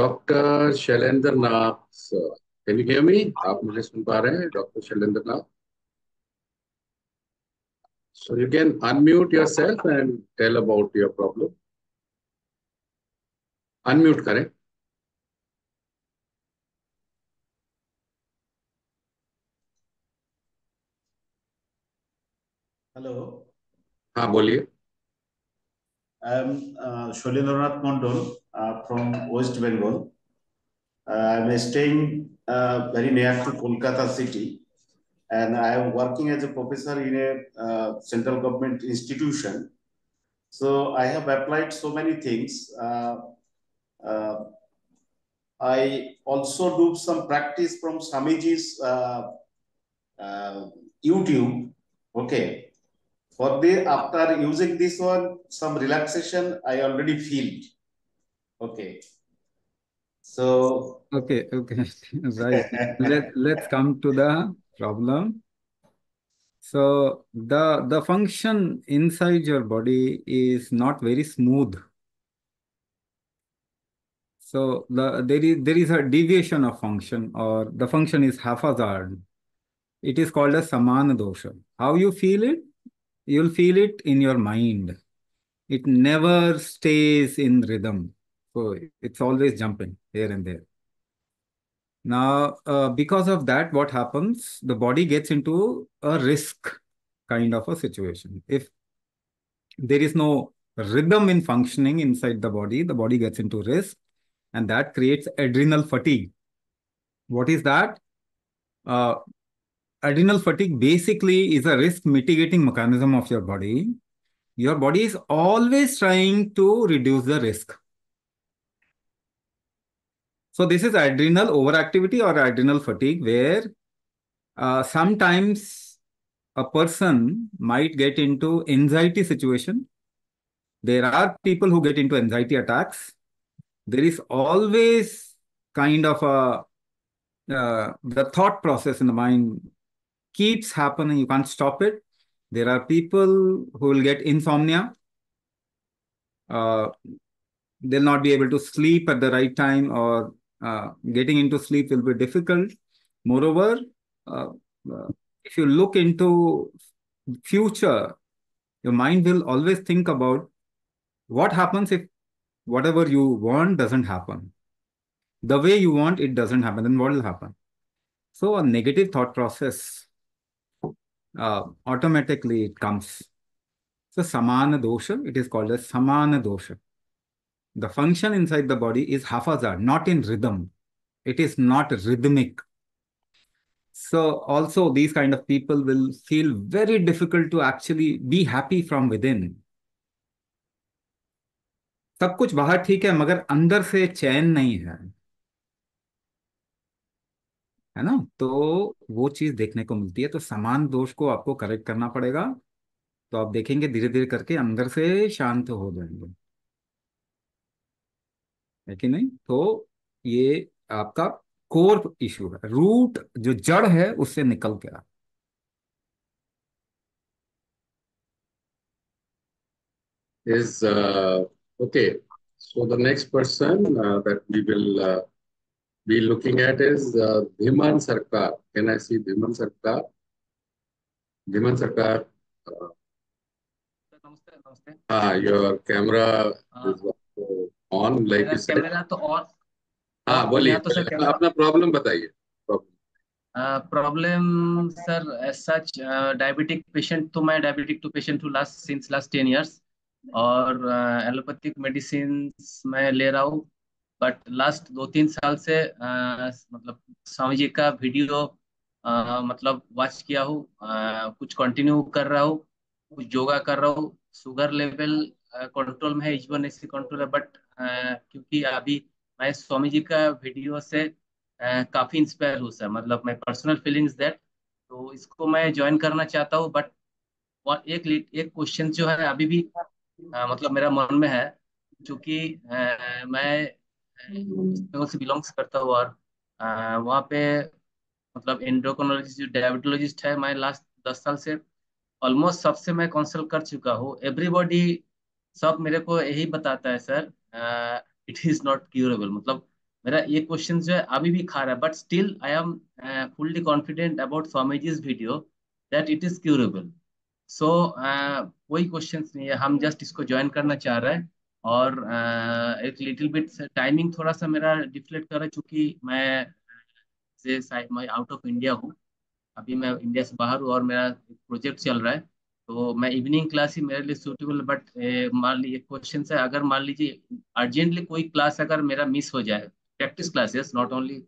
Doctor Shailendra Nath can you hear me आप मुझे सुन पा रहे हैं doctor Shailendra Nath so you can unmute yourself and tell about your problem unmute करें हेलो हाँ बोलिए I am uh, Shailendra Mandal uh, from West Bengal. Uh, I'm staying uh, very near to Kolkata city and I am working as a professor in a uh, central government institution. So I have applied so many things. I also do some practice from Swamiji's YouTube. Okay. For the after using this one, some relaxation I already feel. Okay. So. Okay, okay. right. Let, let's come to the problem. So the, the function inside your body is not very smooth. So the, there, is, there is a deviation of function or the function is haphazard. It is called a samana dosha. How you feel it? You'll feel it in your mind. It never stays in rhythm. So it's always jumping here and there. Now, uh, because of that, what happens? The body gets into a risk kind of a situation. If there is no rhythm in functioning inside the body, the body gets into risk and that creates adrenal fatigue. What is that? Uh, adrenal fatigue basically is a risk mitigating mechanism of your body. Your body is always trying to reduce the risk. So this is adrenal overactivity or adrenal fatigue, where uh, sometimes a person might get into anxiety situation. There are people who get into anxiety attacks. There is always kind of a uh, the thought process in the mind keeps happening. You can't stop it. There are people who will get insomnia. Uh, they'll not be able to sleep at the right time or uh, getting into sleep will be difficult. Moreover, uh, uh, if you look into future, your mind will always think about what happens if whatever you want doesn't happen. The way you want it doesn't happen, then what will happen? So a negative thought process uh, automatically it comes. So samana dosha, it is called as samana dosha. the function inside the body is hafaza, not in rhythm. It is not rhythmic. So also these kind of people will feel very difficult to actually be happy from within. सब कुछ बाहर ठीक है मगर अंदर से चैन नहीं है है ना तो वो चीज देखने को मिलती है तो समान दोष को आपको करेक्ट करना पड़ेगा तो आप देखेंगे धीरे धीरे करके अंदर से शांत हो जाएंगे है कि नहीं तो ये आपका कोर इश्यू है रूट जो जड़ है उससे निकल के आ is uh, okay so the next person uh, that we will uh, be looking at is uh, bhiman sarkar can i see bhiman sarkar bhiman sarkar uh, namaste namaste ah your camera uh, is also on like तो camera तो on हाँ, हाँ बोलिए तो sir अपना problem बताइए problem sir such diabetic patient तो मैं डायबिटिक टू पेशेंट हूँ last since last ten years और एलोपैथिक uh, मेडिसिन मैं ले रहा हूँ बट लास्ट दो तीन साल से uh, मतलब स्वामी जी का वीडियो uh, मतलब वॉच किया हूँ uh, कुछ कंटिन्यू कर रहा हूँ कुछ योगा कर रहा हूँ शुगर लेवल कंट्रोल में है इजवन ऐसी कंट्रोल है बट क्योंकि अभी मैं स्वामी जी का वीडियो से आ, काफ़ी इंस्पायर हूँ सर मतलब मैं पर्सनल फीलिंग्स दैट तो इसको मैं ज्वाइन करना चाहता हूँ बट एक एक क्वेश्चन जो है अभी भी आ, मतलब मेरा मन में है क्योंकि मैं हम्म। से बिलोंग्स करता हूँ और वहाँ पे मतलब एंड्रोकोनोलॉजिस्ट जो डायबिटोलॉजिस्ट है मैं लास्ट दस साल से ऑलमोस्ट सबसे मैं कंसल्ट कर चुका हूँ एवरीबॉडी सब मेरे को यही बताता है sir it is not curable मतलब मेरा ये क्वेश्चन जो है अभी भी खा रहा है but still I am fully confident about स्वामीजीज video that it is curable so कोई क्वेश्चन नहीं है हम जस्ट इसको ज्वाइन करना चाह रहे हैं और uh, एक लिटिल बिट टाइमिंग थोड़ा सा मेरा डिफ्लेक्ट कर रहा है चूंकि मैं uh, से मैं आउट ऑफ इंडिया हूँ अभी मैं इंडिया से बाहर हूँ और मेरा प्रोजेक्ट चल रहा है तो मैं इवनिंग क्लास ही मेरे लिए सूटेबल बट मान लीजिए क्वेश्चन है अगर मान लीजिए अर्जेंटली कोई क्लास अगर मेरा मिस हो जाए practice classes not only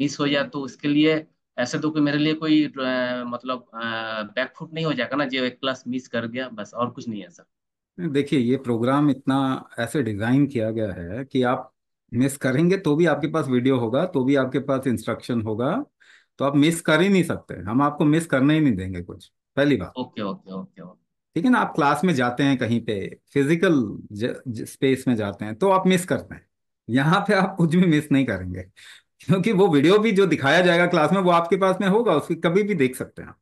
miss हो जाए तो उसके लिए ऐसे तो कोई मेरे लिए कोई आ, मतलब बैकफुट नहीं हो जाएगा ना जो एक क्लास मिस कर गया बस और कुछ नहीं है सर देखिए ये प्रोग्राम इतना ऐसे डिजाइन किया गया है कि आप मिस करेंगे तो भी आपके पास वीडियो होगा तो भी आपके पास इंस्ट्रक्शन होगा तो आप मिस कर ही नहीं सकते हम आपको मिस करने ही नहीं देंगे कुछ पहली बात ओके ओके ओके ठीक है ना आप क्लास में जाते हैं कहीं पे फिजिकल ज, ज, स्पेस में जाते हैं तो आप मिस करते हैं यहाँ पे आप कुछ भी मिस नहीं करेंगे क्योंकि वो वीडियो भी जो दिखाया जाएगा क्लास में वो आपके पास में होगा उसकी कभी भी देख सकते हैं आप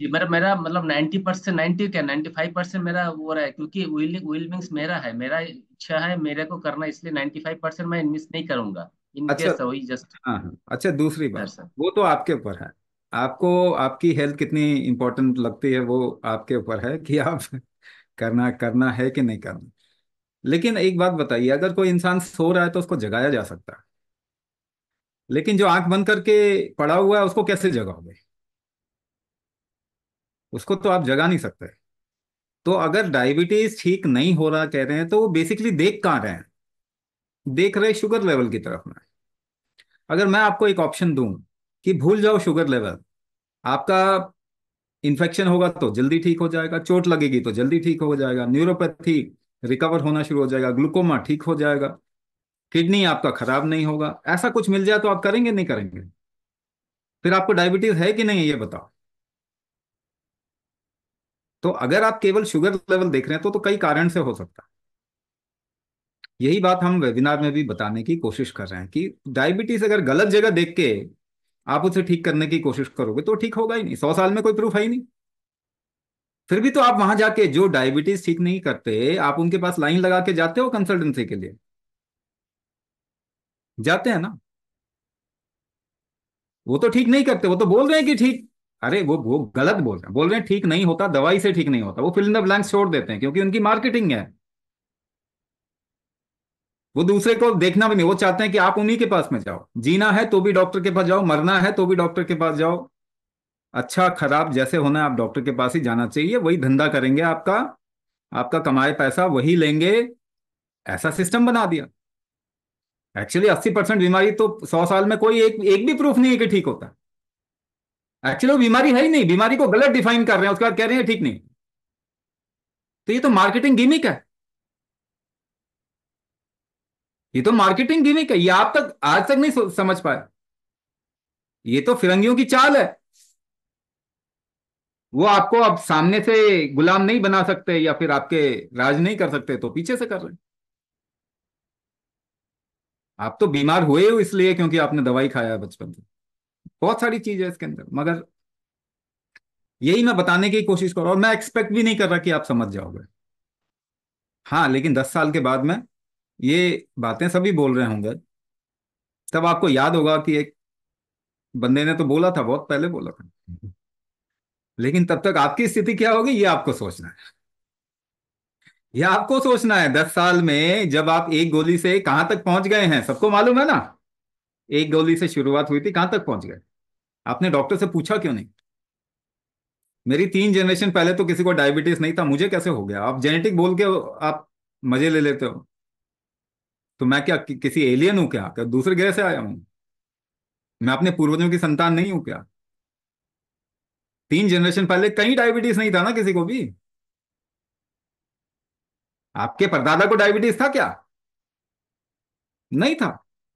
जी मेरा मेरा मतलब नाइन्टी परसेंट नाइन्टी क्या नाइन्टी फाइव परसेंट मेरा वो रहा है क्योंकि विलिंग विलिंग्स मेरा है मेरा इच्छा है मेरे को करना इसलिए नाइन्टी फाइव परसेंट मैं मिस नहीं करूंगा इन अच्छा वही जस्ट हाँ, हाँ। अच्छा दूसरी बात वो तो आपके ऊपर है आपको आपकी हेल्थ कितनी इम्पोर्टेंट लगती है वो आपके ऊपर है कि आप करना करना है कि नहीं करना लेकिन एक बात बताइए अगर कोई इंसान सो रहा है तो उसको जगाया जा सकता है लेकिन जो आंख बंद करके पड़ा हुआ है उसको कैसे जगाओगे उसको तो आप जगा नहीं सकते तो अगर डायबिटीज ठीक नहीं हो रहा कह रहे हैं तो वो बेसिकली देख कहाँ रहे हैं देख रहे शुगर लेवल की तरफ में अगर मैं आपको एक ऑप्शन दूं कि भूल जाओ शुगर लेवल आपका इन्फेक्शन होगा तो जल्दी ठीक हो जाएगा चोट लगेगी तो जल्दी ठीक हो जाएगा न्यूरोपैथी रिकवर होना शुरू हो जाएगा ग्लूकोमा ठीक हो जाएगा किडनी आपका खराब नहीं होगा ऐसा कुछ मिल जाए तो आप करेंगे नहीं करेंगे फिर आपको डायबिटीज है कि नहीं ये बताओ तो अगर आप केवल शुगर लेवल देख रहे हैं तो तो कई कारण से हो सकता है यही बात हम वेबिनार में भी बताने की कोशिश कर रहे हैं कि डायबिटीज अगर गलत जगह देख के आप उसे ठीक करने की कोशिश करोगे तो ठीक होगा ही नहीं सौ साल में कोई प्रूफ है ही नहीं फिर भी तो आप वहां जाके जो डायबिटीज ठीक नहीं करते आप उनके पास लाइन लगा के जाते हो कंसल्टेंसी के लिए जाते हैं ना वो तो ठीक नहीं करते वो तो बोल रहे हैं कि ठीक अरे वो वो गलत बोल रहे हैं बोल रहे हैं ठीक नहीं होता दवाई से ठीक नहीं होता वो फिल्म ब्लैंक द छोड़ देते हैं क्योंकि उनकी मार्केटिंग है वो दूसरे को देखना भी नहीं वो चाहते हैं कि आप उन्हीं के पास में जाओ जीना है तो भी डॉक्टर के पास जाओ मरना है तो भी डॉक्टर के पास जाओ अच्छा खराब जैसे होना है आप डॉक्टर के पास ही जाना चाहिए वही धंधा करेंगे आपका आपका कमाए पैसा वही लेंगे ऐसा सिस्टम बना दिया एक्चुअली अस्सी परसेंट बीमारी तो सौ साल में कोई एक एक भी प्रूफ नहीं है कि ठीक होता एक्चुअली वो बीमारी है ही नहीं बीमारी को गलत डिफाइन कर रहे हैं उसके बाद कह रहे हैं ठीक नहीं तो ये तो मार्केटिंग गिमिक है ये तो मार्केटिंग गिमिक है ये आप तक आज तक नहीं समझ पाए ये तो फिरंगियों की चाल है वो आपको अब सामने से गुलाम नहीं बना सकते या फिर आपके राज नहीं कर सकते तो पीछे से कर रहे आप तो बीमार हुए हो इसलिए क्योंकि आपने दवाई खाया है बचपन से बहुत सारी चीज है इसके अंदर मगर यही मैं बताने की कोशिश कर रहा हूं और मैं एक्सपेक्ट भी नहीं कर रहा कि आप समझ जाओगे हाँ लेकिन दस साल के बाद में ये बातें सभी बोल रहे होंगे तब आपको याद होगा कि एक बंदे ने तो बोला था बहुत पहले बोला था लेकिन तब तक आपकी स्थिति क्या होगी ये आपको सोचना है ये आपको सोचना है दस साल में जब आप एक गोली से कहां तक पहुंच गए हैं सबको मालूम है ना एक गोली से शुरुआत हुई थी कहां तक पहुंच गए आपने डॉक्टर से पूछा क्यों नहीं मेरी तीन जनरेशन पहले तो किसी को डायबिटीज नहीं था मुझे कैसे हो गया आप जेनेटिक बोल के आप मजे ले लेते हो तो मैं क्या कि, किसी एलियन हूं क्या क्या दूसरे ग्रह से आया हूं मैं अपने पूर्वजों की संतान नहीं हूं क्या तीन जनरेशन पहले कहीं डायबिटीज नहीं था ना किसी को भी आपके परदादा को डायबिटीज था क्या नहीं था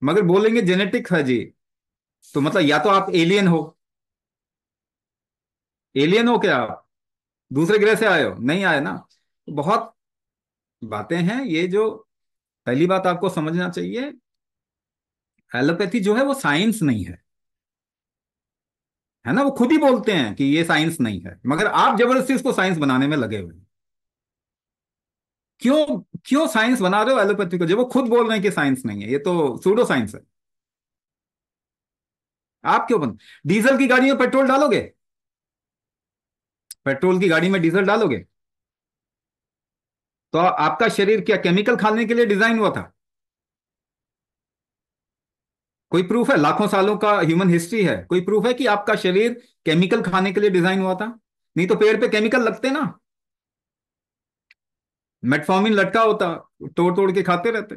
मगर बोलेंगे जेनेटिक्स है जी तो मतलब या तो आप एलियन हो एलियन हो क्या आप दूसरे ग्रह से आए हो नहीं आए ना तो बहुत बातें हैं ये जो पहली बात आपको समझना चाहिए एलोपैथी जो है वो साइंस नहीं है है ना वो खुद ही बोलते हैं कि ये साइंस नहीं है मगर आप जबरदस्ती उसको साइंस बनाने में लगे हुए क्यों क्यों साइंस बना रहे हो एलोपैथी को जब वो खुद बोल रहे हैं कि साइंस नहीं है ये तो सूडो साइंस है आप क्यों बन डीजल की गाड़ी में पेट्रोल डालोगे पेट्रोल की गाड़ी में डीजल डालोगे तो आपका शरीर क्या केमिकल खाने के लिए डिजाइन हुआ था कोई प्रूफ है लाखों सालों का ह्यूमन हिस्ट्री है कोई प्रूफ है कि आपका शरीर केमिकल खाने के लिए डिजाइन हुआ था नहीं तो पेड़ पे केमिकल लगते ना मेटफॉर्मिन लटका होता तोड़ तोड़ के खाते रहते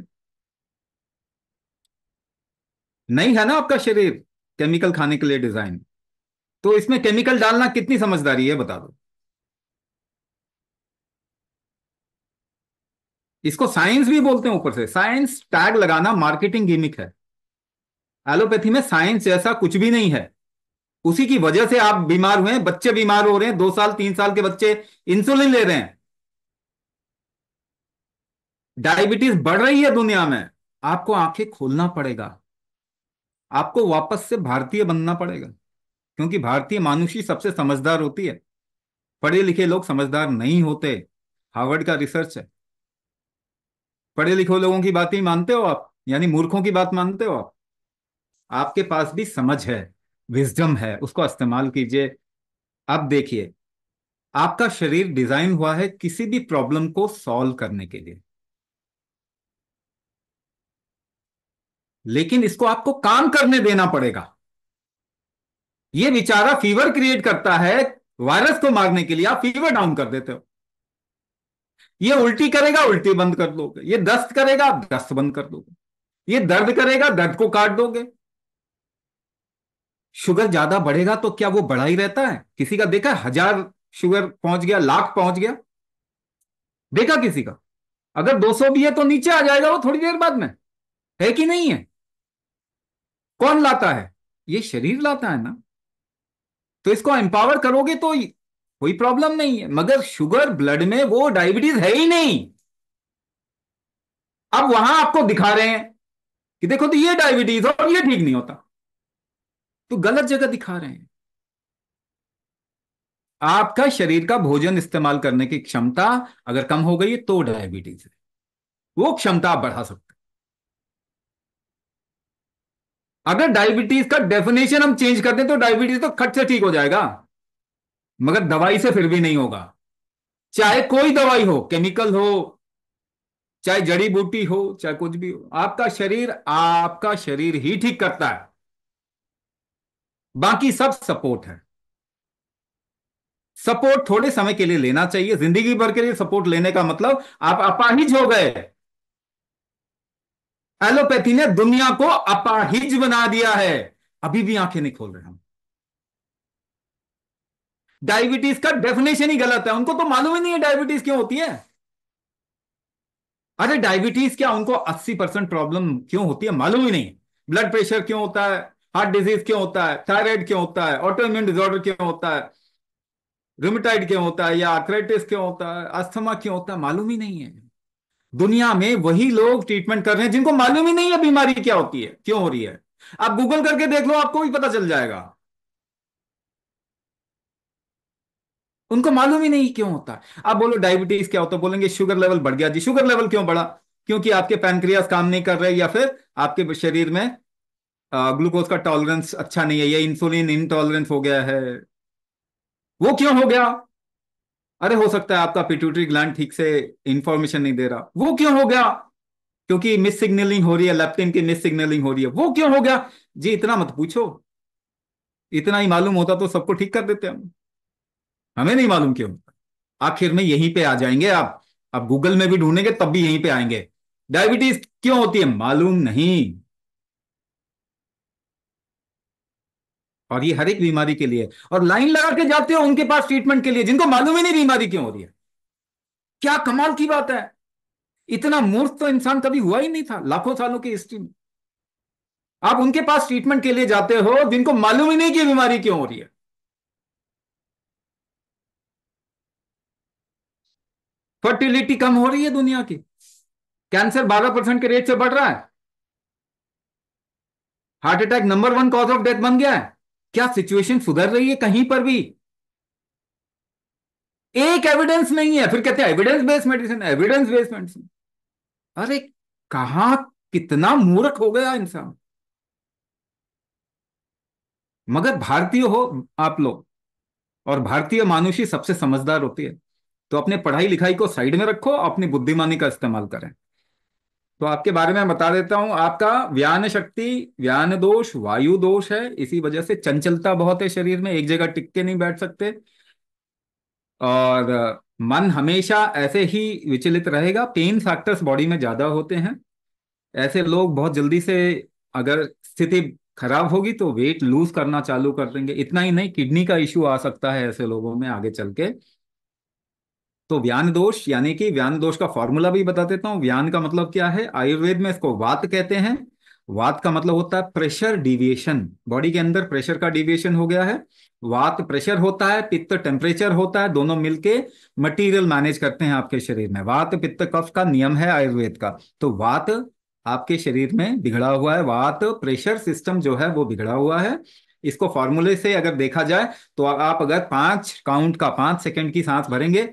नहीं है ना आपका शरीर केमिकल खाने के लिए डिजाइन तो इसमें केमिकल डालना कितनी समझदारी है बता दो इसको साइंस भी बोलते हैं ऊपर से साइंस टैग लगाना मार्केटिंग गिमिक है एलोपैथी में साइंस जैसा कुछ भी नहीं है उसी की वजह से आप बीमार हुए हैं बच्चे बीमार हो रहे हैं दो साल तीन साल के बच्चे इंसुलिन ले रहे हैं डायबिटीज बढ़ रही है दुनिया में आपको आंखें खोलना पड़ेगा आपको वापस से भारतीय बनना पड़ेगा क्योंकि भारतीय मानुषी सबसे समझदार होती है पढ़े लिखे लोग समझदार नहीं होते हार्वर्ड का रिसर्च है पढ़े लिखे लोगों की बात ही मानते हो आप यानी मूर्खों की बात मानते हो आप आपके पास भी समझ है विजडम है उसको इस्तेमाल कीजिए अब देखिए आपका शरीर डिजाइन हुआ है किसी भी प्रॉब्लम को सॉल्व करने के लिए लेकिन इसको आपको काम करने देना पड़ेगा यह बेचारा फीवर क्रिएट करता है वायरस को मारने के लिए आप फीवर डाउन कर देते हो ये उल्टी करेगा उल्टी बंद कर दोगे ये दस्त करेगा दस्त बंद कर दोगे ये दर्द करेगा दर्द को काट दोगे शुगर ज्यादा बढ़ेगा तो क्या वो बढ़ा ही रहता है किसी का देखा हजार शुगर पहुंच गया लाख पहुंच गया देखा किसी का अगर 200 भी है तो नीचे आ जाएगा वो थोड़ी देर बाद में है कि नहीं है कौन लाता है ये शरीर लाता है ना तो इसको एम्पावर करोगे तो कोई प्रॉब्लम नहीं है मगर शुगर ब्लड में वो डायबिटीज है ही नहीं अब वहां आपको दिखा रहे हैं कि देखो तो ये डायबिटीज और ये ठीक नहीं होता तो गलत जगह दिखा रहे हैं आपका शरीर का भोजन इस्तेमाल करने की क्षमता अगर कम हो गई तो डायबिटीज है वो क्षमता आप बढ़ा सकते अगर डायबिटीज का डेफिनेशन हम चेंज कर दें तो डायबिटीज तो खट से ठीक हो जाएगा मगर दवाई से फिर भी नहीं होगा चाहे कोई दवाई हो केमिकल हो चाहे जड़ी बूटी हो चाहे कुछ भी हो आपका शरीर आपका शरीर ही ठीक करता है बाकी सब सपोर्ट है सपोर्ट थोड़े समय के लिए लेना चाहिए जिंदगी भर के लिए सपोर्ट लेने का मतलब आप अपाहिज हो गए एलोपैथी ने दुनिया को अपाहिज बना दिया है अभी भी आंखें नहीं खोल रहे हम डायबिटीज का डेफिनेशन ही गलत है उनको तो मालूम ही नहीं है डायबिटीज क्यों होती है अरे डायबिटीज क्या उनको 80 परसेंट प्रॉब्लम क्यों होती है मालूम ही नहीं ब्लड प्रेशर क्यों होता है हार्ट डिजीज क्यों होता है थायराइड क्यों होता है ऑटो इम्यून डिजॉर्डर क्यों होता है रिमिटाइड क्यों होता है या आर्थराइटिस क्यों होता है अस्थमा क्यों होता है मालूम ही नहीं है दुनिया में वही लोग ट्रीटमेंट कर रहे हैं जिनको मालूम ही नहीं है बीमारी क्या होती है क्यों हो रही है आप गूगल करके देख लो आपको भी पता चल जाएगा उनको मालूम ही नहीं क्यों होता है आप बोलो डायबिटीज क्या होता तो है बोलेंगे शुगर लेवल बढ़ गया जी शुगर लेवल क्यों बढ़ा क्योंकि आपके पैनक्रियास काम नहीं कर रहे या फिर आपके शरीर में ग्लूकोज का टॉलरेंस अच्छा नहीं है या इंसुलिन इनटॉलरेंस हो गया है वो क्यों हो गया अरे हो सकता है आपका पिट्यूटरी ग्लैंड ठीक से इंफॉर्मेशन नहीं दे रहा वो क्यों हो गया क्योंकि मिस सिग्नलिंग हो रही है लेप्टिन की मिस सिग्नलिंग हो रही है वो क्यों हो गया जी इतना मत पूछो इतना ही मालूम होता तो सबको ठीक कर देते हम हमें नहीं मालूम क्यों आखिर में यहीं पे आ जाएंगे आप आप गूगल में भी ढूंढेंगे तब भी यहीं पे आएंगे डायबिटीज क्यों होती है मालूम नहीं और ये हर एक बीमारी के लिए और लाइन लगा के जाते हो उनके पास ट्रीटमेंट के लिए जिनको मालूम ही नहीं बीमारी क्यों हो रही है क्या कमाल की बात है इतना मूर्ख तो इंसान कभी हुआ ही नहीं था लाखों सालों की हिस्ट्री में आप उनके पास ट्रीटमेंट के लिए जाते हो जिनको मालूम ही नहीं कि बीमारी क्यों हो रही है फर्टिलिटी कम हो रही है दुनिया की कैंसर 12 परसेंट के रेट से बढ़ रहा है heart attack number one cause of death बन गया है क्या सिचुएशन सुधर रही है कहीं पर भी एक एविडेंस नहीं है फिर कहते हैं evidence based medicine evidence based medicine अरे कहा कितना मूर्ख हो गया इंसान मगर भारतीय हो आप लोग और भारतीय मानुषी सबसे समझदार होती है तो अपने पढ़ाई लिखाई को साइड में रखो अपनी बुद्धिमानी का इस्तेमाल करें तो आपके बारे में बता देता हूं आपका व्यान शक्ति व्यान दोष वायु दोष है इसी वजह से चंचलता बहुत है शरीर में एक जगह टिक के नहीं बैठ सकते और मन हमेशा ऐसे ही विचलित रहेगा पेन फैक्टर्स बॉडी में ज्यादा होते हैं ऐसे लोग बहुत जल्दी से अगर स्थिति खराब होगी तो वेट लूज करना चालू कर देंगे इतना ही नहीं किडनी का इश्यू आ सकता है ऐसे लोगों में आगे चल के तो व्यान दोष यानी कि व्यान दोष का फॉर्मूला भी बता देता हूँ व्यान का मतलब क्या है आयुर्वेद में इसको वात कहते हैं वात का मतलब होता है प्रेशर डिविएशन बॉडी के अंदर प्रेशर का डिविएशन हो गया है वात प्रेशर होता है पित्त टेम्परेचर होता है दोनों मिलके मटेरियल मैनेज करते हैं आपके शरीर में वात पित्त कफ का नियम है आयुर्वेद का तो वात आपके शरीर में बिगड़ा हुआ है वात प्रेशर सिस्टम जो है वो बिगड़ा हुआ है इसको फॉर्मूले से अगर देखा जाए तो आप अगर पांच काउंट का पांच सेकंड की सांस भरेंगे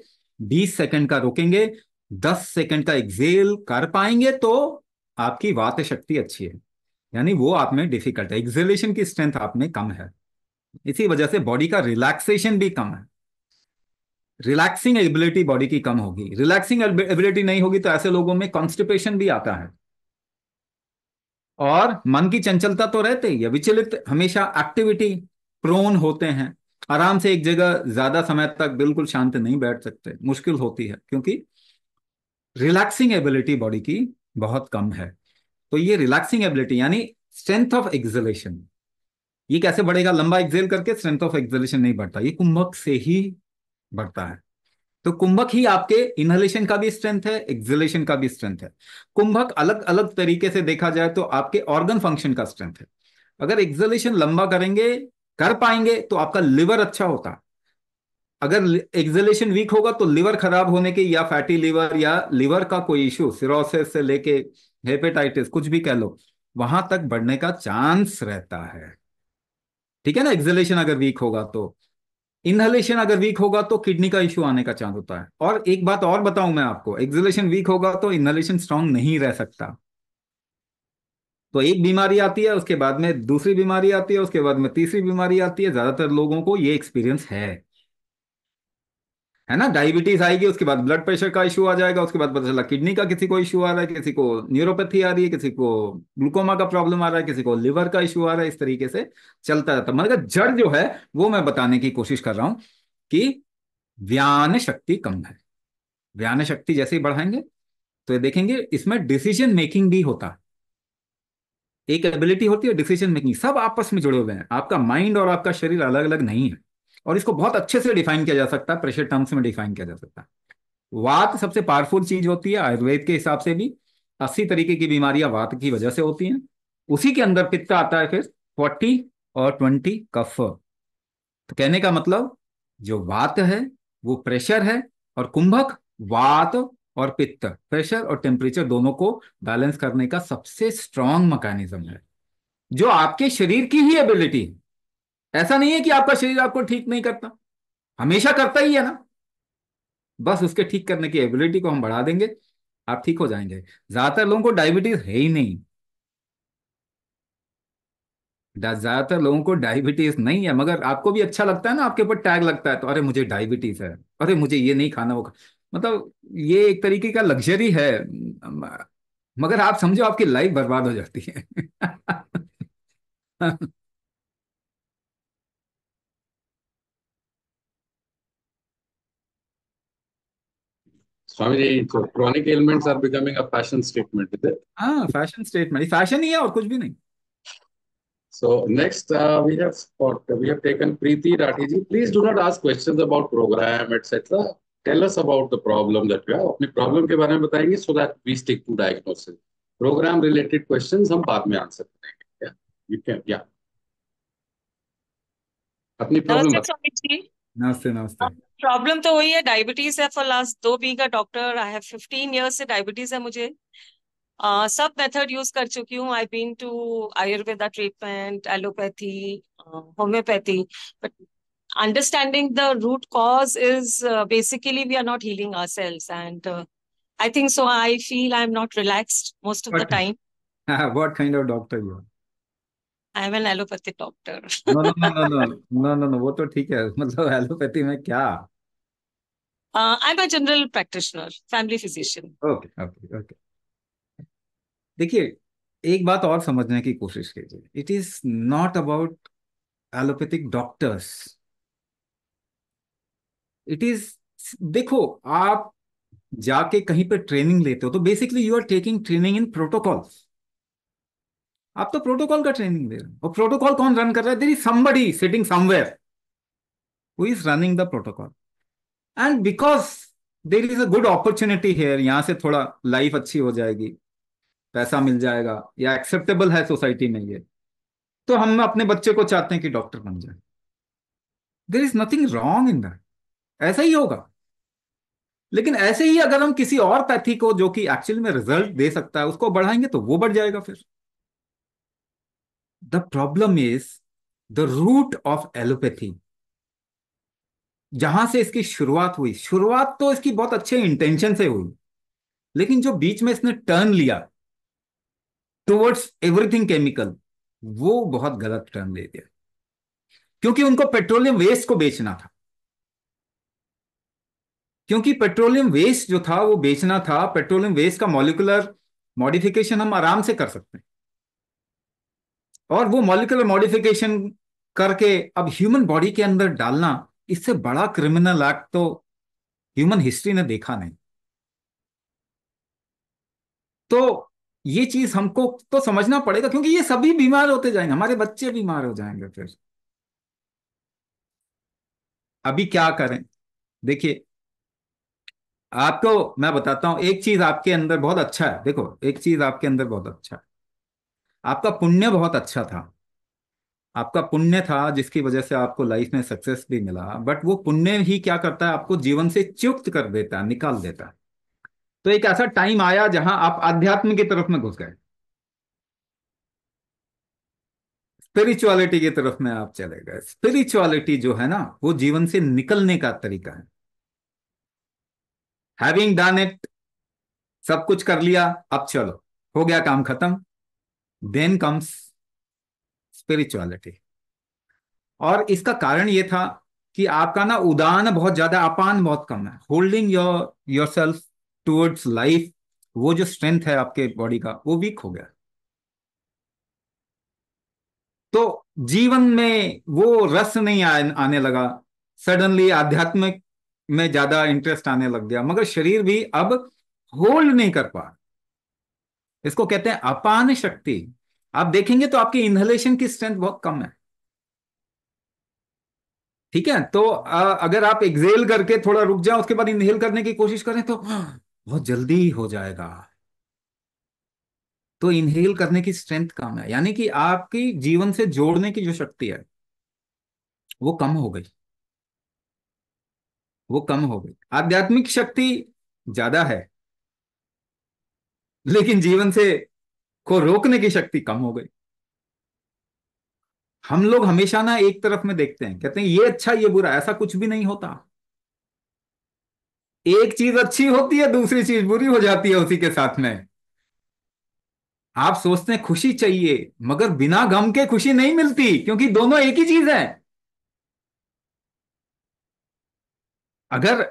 बीस सेकंड का रोकेंगे दस सेकंड का एक्जेल कर पाएंगे तो आपकी वात शक्ति अच्छी है यानी वो आप में डिफिकल्ट है एग्जेलेशन की स्ट्रेंथ आप में कम है इसी वजह से बॉडी का रिलैक्सेशन भी कम है रिलैक्सिंग एबिलिटी बॉडी की कम होगी रिलैक्सिंग एबिलिटी नहीं होगी तो ऐसे लोगों में कॉन्स्टिपेशन भी आता है और मन की चंचलता तो रहते ही है विचलित हमेशा एक्टिविटी प्रोन होते हैं आराम से एक जगह ज्यादा समय तक बिल्कुल शांत नहीं बैठ सकते मुश्किल होती है क्योंकि रिलैक्सिंग एबिलिटी बॉडी की बहुत कम है तो ये रिलैक्सिंग एबिलिटी यानी स्ट्रेंथ ऑफ एक्सलेशन ये कैसे बढ़ेगा लंबा एक्सेल करके स्ट्रेंथ ऑफ एक्सलेशन नहीं बढ़ता ये कुंभक से ही बढ़ता है तो कुंभक ही आपके इनहलेशन का भी स्ट्रेंथ है एक्सलेशन का भी स्ट्रेंथ है कुंभक अलग अलग तरीके से देखा जाए तो आपके ऑर्गन फंक्शन का स्ट्रेंथ है अगर एक्सलेशन लंबा करेंगे कर पाएंगे तो आपका लिवर अच्छा होता अगर एक्जलेशन वीक होगा तो लिवर खराब होने के या फैटी लिवर या लिवर का कोई इश्यू सिरोसिस से लेके हेपेटाइटिस कुछ भी कह लो वहां तक बढ़ने का चांस रहता है ठीक है ना एक्जलेशन अगर वीक होगा तो इनहलेशन अगर वीक होगा तो किडनी का इश्यू आने का चांस होता है और एक बात और बताऊं मैं आपको एक्जलेशन वीक होगा तो इनहलेशन स्ट्रांग नहीं रह सकता तो एक बीमारी आती है उसके बाद में दूसरी बीमारी आती है उसके बाद में तीसरी बीमारी आती है ज्यादातर लोगों को ये एक्सपीरियंस है है ना डायबिटीज आएगी उसके बाद ब्लड प्रेशर का इशू आ जाएगा उसके बाद पता चला किडनी का किसी को इशू आ रहा है किसी को न्यूरोपैथी आ रही है किसी को ग्लूकोमा का प्रॉब्लम आ रहा है किसी को लिवर का इशू आ रहा है इस तरीके से चलता रहता है मतलब जड़ जो है वो मैं बताने की कोशिश कर रहा हूं कि व्यान शक्ति कम है व्यान शक्ति जैसे ही बढ़ाएंगे तो ये देखेंगे इसमें डिसीजन मेकिंग भी होता है एक एबिलिटी होती है डिसीजन मेकिंग सब आपस में जुड़े हुए हैं आपका माइंड और आपका शरीर अलग अलग नहीं है और इसको बहुत अच्छे से डिफाइन किया जा सकता है प्रेशर टर्म्स में डिफाइन किया जा सकता है वात सबसे पावरफुल चीज होती है आयुर्वेद के हिसाब से भी अस्सी तरीके की बीमारियां वात की वजह से होती हैं उसी के अंदर पित्त आता है फिर फोर्टी और ट्वेंटी कफ तो कहने का मतलब जो वात है वो प्रेशर है और कुंभक वात और पित्त प्रेशर और टेम्परेचर दोनों को बैलेंस करने का सबसे स्ट्रांग मैकेनिज्म है जो आपके शरीर की ही एबिलिटी है ऐसा नहीं है कि आपका शरीर आपको ठीक नहीं करता हमेशा करता ही है ना बस उसके ठीक करने की एबिलिटी को हम बढ़ा देंगे आप ठीक हो जाएंगे ज्यादातर लोगों को डायबिटीज है ही नहीं ज्यादातर लोगों को डायबिटीज नहीं है मगर आपको भी अच्छा लगता है ना आपके ऊपर टैग लगता है तो अरे मुझे डायबिटीज है अरे मुझे ये नहीं खाना वो खा मतलब ये एक तरीके का लग्जरी है मगर आप समझो आपकी लाइफ बर्बाद हो जाती है स्वामी जी तो chronic elements are becoming a fashion statement fashion statement fashion ही है और कुछ भी नहीं so next, uh, we have got, we have tell us about the problem that you have अपने प्रॉब्लम के बारे में बताएंगे so that we stick to diagnosis program related questions हम बाद में आंसर करेंगे या यू कैन या अपनी प्रॉब्लम नमस्ते नमस्ते प्रॉब्लम तो वही है डायबिटीज है फॉर लास्ट दो बी का डॉक्टर आई हैव 15 इयर्स से डायबिटीज है मुझे सब मेथड यूज कर चुकी हूँ I been to Ayurveda treatment allopathy homeopathy but understanding the root cause is uh, basically we are not healing ourselves and uh, i think so i feel i'm not relaxed most of what, the time what kind of doctor you are I'm an allopathic doctor. no, no, no, no, no, no, no, no, वो तो ठीक है I'm a general practitioner, family physician. Okay, okay, okay. Physician okay okay okay देखिए एक It is not about allopathic doctors it is देखो आप जाके कहीं पर ट्रेनिंग लेते हो तो basically you are taking training in protocol आप तो प्रोटोकॉल का ट्रेनिंग दे रहे हो और प्रोटोकॉल कौन रन कर रहा है there is somebody sitting somewhere who is running the protocol and because there is a good opportunity here यहाँ से थोड़ा लाइफ अच्छी हो जाएगी पैसा मिल जाएगा या एक्सेप्टेबल है सोसाइटी में ये तो हम अपने बच्चे को चाहते हैं कि डॉक्टर बन जाए there is nothing wrong in that ऐसा ही होगा लेकिन ऐसे ही अगर हम किसी और पैथी को जो कि एक्चुअल में रिजल्ट दे सकता है उसको बढ़ाएंगे तो वो बढ़ जाएगा फिर the problem is the root of allopathy जहां से इसकी शुरुआत हुई शुरुआत तो इसकी बहुत अच्छे इंटेंशन से हुई लेकिन जो बीच में इसने टर्न लिया टुवर्ड्स एवरीथिंग केमिकल वो बहुत गलत टर्न ले दिया क्योंकि उनको पेट्रोलियम वेस्ट को बेचना था क्योंकि पेट्रोलियम वेस्ट जो था वो बेचना था पेट्रोलियम वेस्ट का मॉलिकुलर मॉडिफिकेशन हम आराम से कर सकते हैं और वो मॉलिकुलर मॉडिफिकेशन करके अब ह्यूमन बॉडी के अंदर डालना इससे बड़ा क्रिमिनल एक्ट तो ह्यूमन हिस्ट्री ने देखा नहीं तो ये चीज हमको तो समझना पड़ेगा क्योंकि ये सभी बीमार होते जाएंगे हमारे बच्चे बीमार हो जाएंगे फिर अभी क्या करें देखिए आपको मैं बताता हूं एक चीज आपके अंदर बहुत अच्छा है देखो एक चीज आपके अंदर बहुत अच्छा है आपका पुण्य बहुत अच्छा था आपका पुण्य था जिसकी वजह से आपको लाइफ में सक्सेस भी मिला बट वो पुण्य ही क्या करता है आपको जीवन से चुक्त कर देता है निकाल देता है तो एक ऐसा टाइम आया जहां आप अध्यात्म की तरफ में घुस गए स्पिरिचुअलिटी की तरफ में आप चले गए स्पिरिचुअलिटी जो है ना वो जीवन से निकलने का तरीका है हैविंग डन इट सब कुछ कर लिया अब चलो हो गया काम खत्म देन कम्स स्पिरिचुअलिटी और इसका कारण यह था कि आपका ना उदान बहुत ज्यादा अपान बहुत कम है holding your yourself towards life वो जो स्ट्रेंथ है आपके बॉडी का वो वीक हो गया तो जीवन में वो रस नहीं आ, आने लगा सडनली आध्यात्मिक में ज्यादा इंटरेस्ट आने लग गया मगर शरीर भी अब होल्ड नहीं कर पा इसको कहते हैं अपान शक्ति आप देखेंगे तो आपकी इनहलेशन की स्ट्रेंथ बहुत कम है ठीक है तो अगर आप एक्सेल करके थोड़ा रुक जाए उसके बाद इनहेल करने की कोशिश करें तो बहुत जल्दी हो जाएगा तो इनहेल करने की स्ट्रेंथ कम है यानी कि आपकी जीवन से जोड़ने की जो शक्ति है वो कम हो गई वो कम हो गई आध्यात्मिक शक्ति ज्यादा है लेकिन जीवन से को रोकने की शक्ति कम हो गई हम लोग हमेशा ना एक तरफ में देखते हैं कहते हैं ये अच्छा ये बुरा ऐसा कुछ भी नहीं होता एक चीज अच्छी होती है दूसरी चीज बुरी हो जाती है उसी के साथ में आप सोचते हैं खुशी चाहिए मगर बिना गम के खुशी नहीं मिलती क्योंकि दोनों एक ही चीज है अगर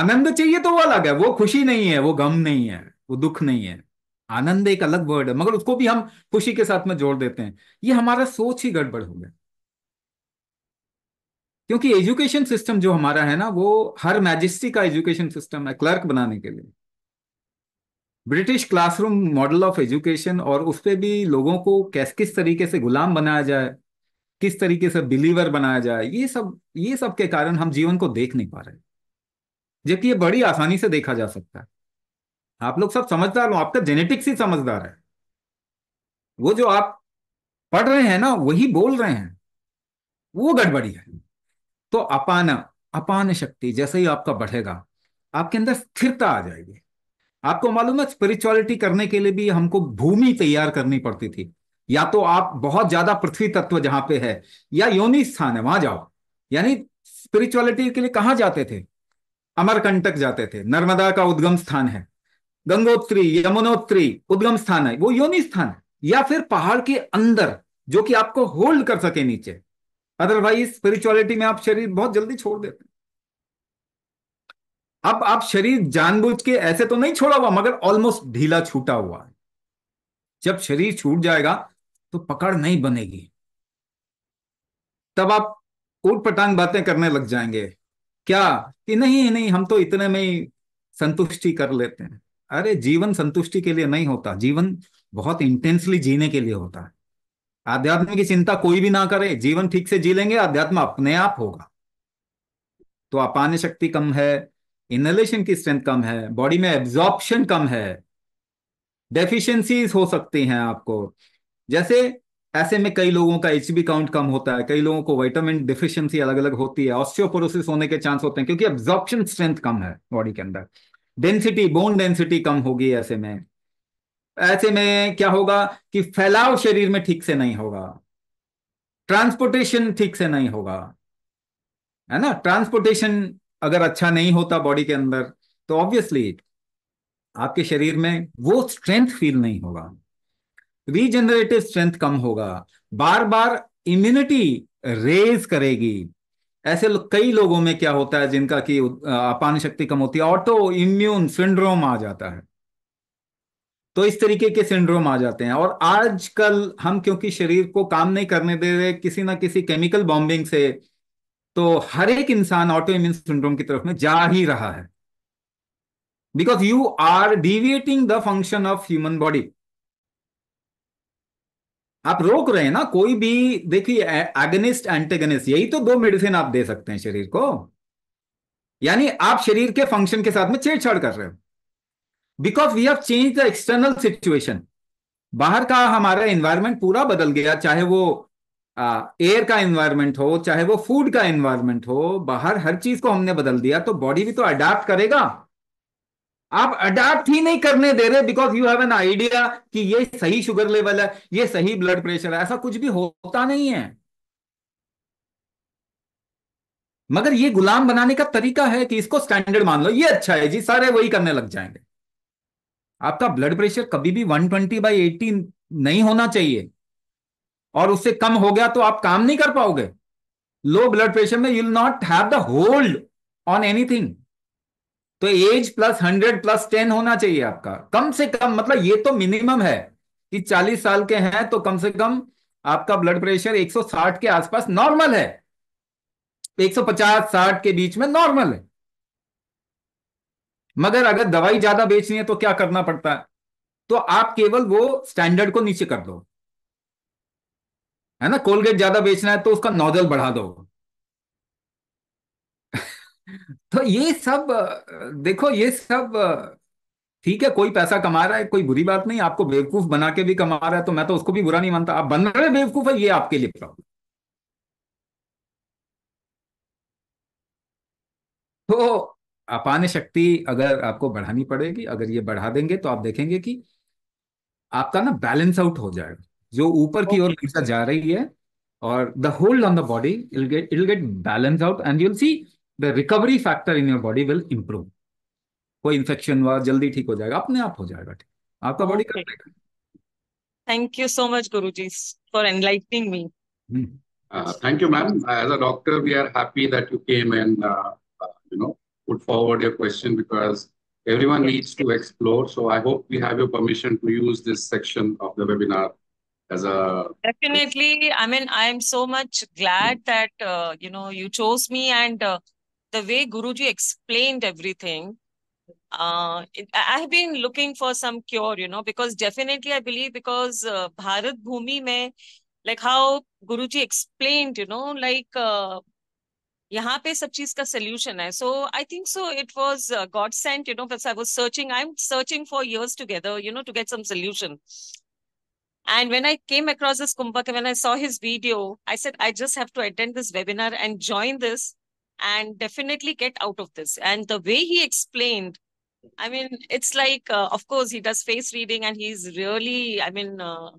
आनंद चाहिए तो वो अलग है वो खुशी नहीं है वो गम नहीं है वो दुख नहीं है आनंद एक अलग वर्ड है मगर उसको भी हम खुशी के साथ में जोड़ देते हैं ये हमारा सोच ही गड़बड़ हो गया क्योंकि एजुकेशन सिस्टम जो हमारा है ना वो हर मैजिस्ट्री का एजुकेशन सिस्टम है क्लर्क बनाने के लिए British classroom model of education और उस पर भी लोगों को कैस किस तरीके से गुलाम बनाया जाए किस तरीके से बिलीवर बनाया जाए ये सब ये सब के कारण हम जीवन को देख नहीं पा रहे जबकि ये बड़ी आसानी से देखा जा सकता है आप लोग सब समझदार हो आपका जेनेटिक्स ही समझदार है वो जो आप पढ़ रहे हैं ना वही बोल रहे हैं वो गड़बड़ी है तो अपान अपान शक्ति जैसे ही आपका बढ़ेगा आपके अंदर स्थिरता आ जाएगी आपको मालूम है स्पिरिचुअलिटी करने के लिए भी हमको भूमि तैयार करनी पड़ती थी या तो आप बहुत ज्यादा पृथ्वी तत्व जहां पे है या योनि स्थान है वहां जाओ यानी स्पिरिचुअलिटी के लिए कहां जाते थे अमरकंटक जाते थे नर्मदा का उद्गम स्थान है गंगोत्री यमुनोत्री उद्गम स्थान है वो योनि स्थान है या फिर पहाड़ के अंदर जो कि आपको होल्ड कर सके नीचे अदरवाइज स्पिरिचुअलिटी में आप शरीर बहुत जल्दी छोड़ देते अब आप शरीर जानबूझ के ऐसे तो नहीं छोड़ा हुआ मगर ऑलमोस्ट ढीला छूटा हुआ है जब शरीर छूट जाएगा तो पकड़ नहीं बनेगी तब आप ऊट पटांग बातें करने लग जाएंगे क्या कि नहीं नहीं हम तो इतने में ही संतुष्टि कर लेते हैं अरे जीवन संतुष्टि के लिए नहीं होता जीवन बहुत इंटेंसली जीने के लिए होता है आध्यात्म की चिंता कोई भी ना करे जीवन ठीक से जी लेंगे अध्यात्म अपने आप होगा तो अपान शक्ति कम है इनहलेशन की स्ट्रेंथ कम है बॉडी में एब्जॉर्प्शन कम है डेफिशिएंसीज हो सकती हैं आपको जैसे ऐसे में कई लोगों का एच काउंट कम होता है कई लोगों को वाइटामिन डिफिशियंसी अलग अलग होती है ऑस्टियोपोरोसिस होने के चांस होते हैं क्योंकि एब्जॉर्प्शन स्ट्रेंथ कम है बॉडी के अंदर डेंसिटी बोन डेंसिटी कम होगी ऐसे में ऐसे में क्या होगा कि फैलाव शरीर में ठीक से नहीं होगा ट्रांसपोर्टेशन ठीक से नहीं होगा है ना ट्रांसपोर्टेशन अगर अच्छा नहीं होता बॉडी के अंदर तो ऑब्वियसली आपके शरीर में वो स्ट्रेंथ फील नहीं होगा रीजनरेटिव स्ट्रेंथ कम होगा बार बार इम्यूनिटी रेज करेगी ऐसे लो, कई लोगों में क्या होता है जिनका की अपान शक्ति कम होती है ऑटो इम्यून सिंड्रोम आ जाता है तो इस तरीके के सिंड्रोम आ जाते हैं और आजकल हम क्योंकि शरीर को काम नहीं करने दे रहे किसी ना किसी केमिकल बॉम्बिंग से तो हर एक इंसान ऑटो इम्यून सिंड्रोम की तरफ में जा ही रहा है because you are deviating the function of human body आप रोक रहे हैं ना कोई भी देखिए एगनिस्ट एंटेगनिस्ट यही तो दो मेडिसिन आप दे सकते हैं शरीर को यानी आप शरीर के फंक्शन के साथ में छेड़छाड़ कर रहे हो because we have change the external situation बाहर का हमारा एनवायरमेंट पूरा बदल गया चाहे वो एयर का एनवायरमेंट हो चाहे वो फूड का एनवायरमेंट हो बाहर हर चीज को हमने बदल दिया तो बॉडी भी तो अडेप्ट करेगा आप अडाप्ट ही नहीं करने दे रहे because you have an idea कि ये सही शुगर लेवल है ये सही ब्लड प्रेशर है ऐसा कुछ भी होता नहीं है मगर ये गुलाम बनाने का तरीका है कि इसको स्टैंडर्ड मान लो ये अच्छा है जी सारे वही करने लग जाएंगे आपका ब्लड प्रेशर कभी भी 120 ट्वेंटी बाई एटी नहीं होना चाहिए और उससे कम हो गया तो आप काम नहीं कर पाओगे लो ब्लड प्रेशर में you'll not have the hold on anything तो age plus hundred plus ten होना चाहिए आपका कम से कम मतलब ये तो मिनिमम है कि चालीस साल के हैं तो कम से कम आपका ब्लड प्रेशर एक सौ साठ के आसपास नॉर्मल है एक सौ पचास साठ के बीच में नॉर्मल है मगर अगर दवाई ज्यादा बेचनी है तो क्या करना पड़ता है तो आप केवल वो स्टैंडर्ड को नीचे कर दो है ना कोलगेट ज्यादा बेचना है तो उसका नोजल बढ़ा दो तो ये सब देखो ये सब ठीक है कोई पैसा कमा रहा है कोई बुरी बात नहीं आपको बेवकूफ बना के भी कमा रहा है तो मैं तो उसको भी बुरा नहीं मानता आप बन रहे बेवकूफ है ये आपके लिए प्रॉब्लम तो अपान शक्ति अगर आपको बढ़ानी पड़ेगी अगर ये बढ़ा देंगे तो आप देखेंगे कि आपका ना बैलेंस आउट हो जाएगा जो ऊपर की ओर जा रही है और the hold on the body it get balance out and you'll see the recovery factor in your body will improve कोई infection हुआ जल्दी ठीक हो जाएगा अपने आप हो जाएगा ठीक आपका okay. thank you so much guruji for enlightening me hmm. uh, thank you ma'am as a doctor we are happy that you came and uh, uh, you know put forward your question because everyone yes. needs to explore so i hope we have your permission to use this section of the webinar as a definitely i mean i am so much glad that uh, you know you chose me and uh, the way Guruji explained everything, uh, I've been looking for some cure, you know, because definitely I believe because uh, Bharat Bhumi mein, like how Guruji explained, you know, like uh, यहाँ पे सब चीज का solution है so I think so it was God sent you know बस i was uh, searching I years together, you know, to get some solution. And when I came across this Kumbhak, when I saw his video, I said, I just have to attend this webinar and join this and definitely get out of this. And the way he explained, I mean, it's like, uh, of course, he does face reading and he's really, I mean, uh,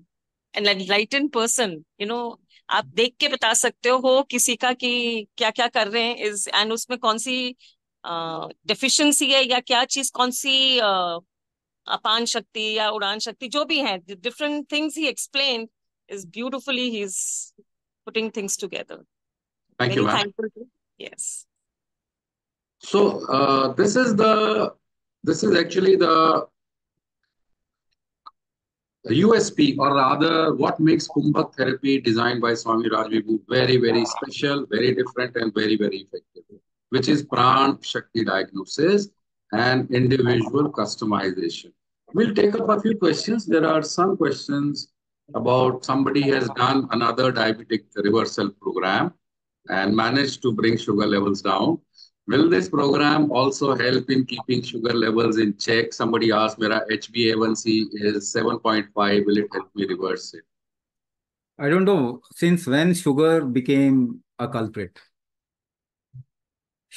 an enlightened person. You know, आप देख के बता सकते हो किसी का कि क्या क्या कर रहे हैं इस एंड उसमें कौन सी डिफिशिएंसी uh, है या क्या चीज कौन सी uh, अपान शक्ति या उड़ान शक्ति जो भी है different things he explain is beautifully he is putting things together. Thank you, Yes. So uh, this is the this is actually the USP or rather what makes Kumbhak therapy designed by Swami Rajvibhu very, very special, very different and very, very effective, which is Pran Shakti diagnosis and individual customization. We'll take up a few questions. There are some questions about somebody has done another diabetic reversal program and managed to bring sugar levels down. Will this program also help in keeping sugar levels in check? Somebody asked, Mera HbA1c is 7.5. Will it help me reverse it? I don't know since when sugar became a culprit.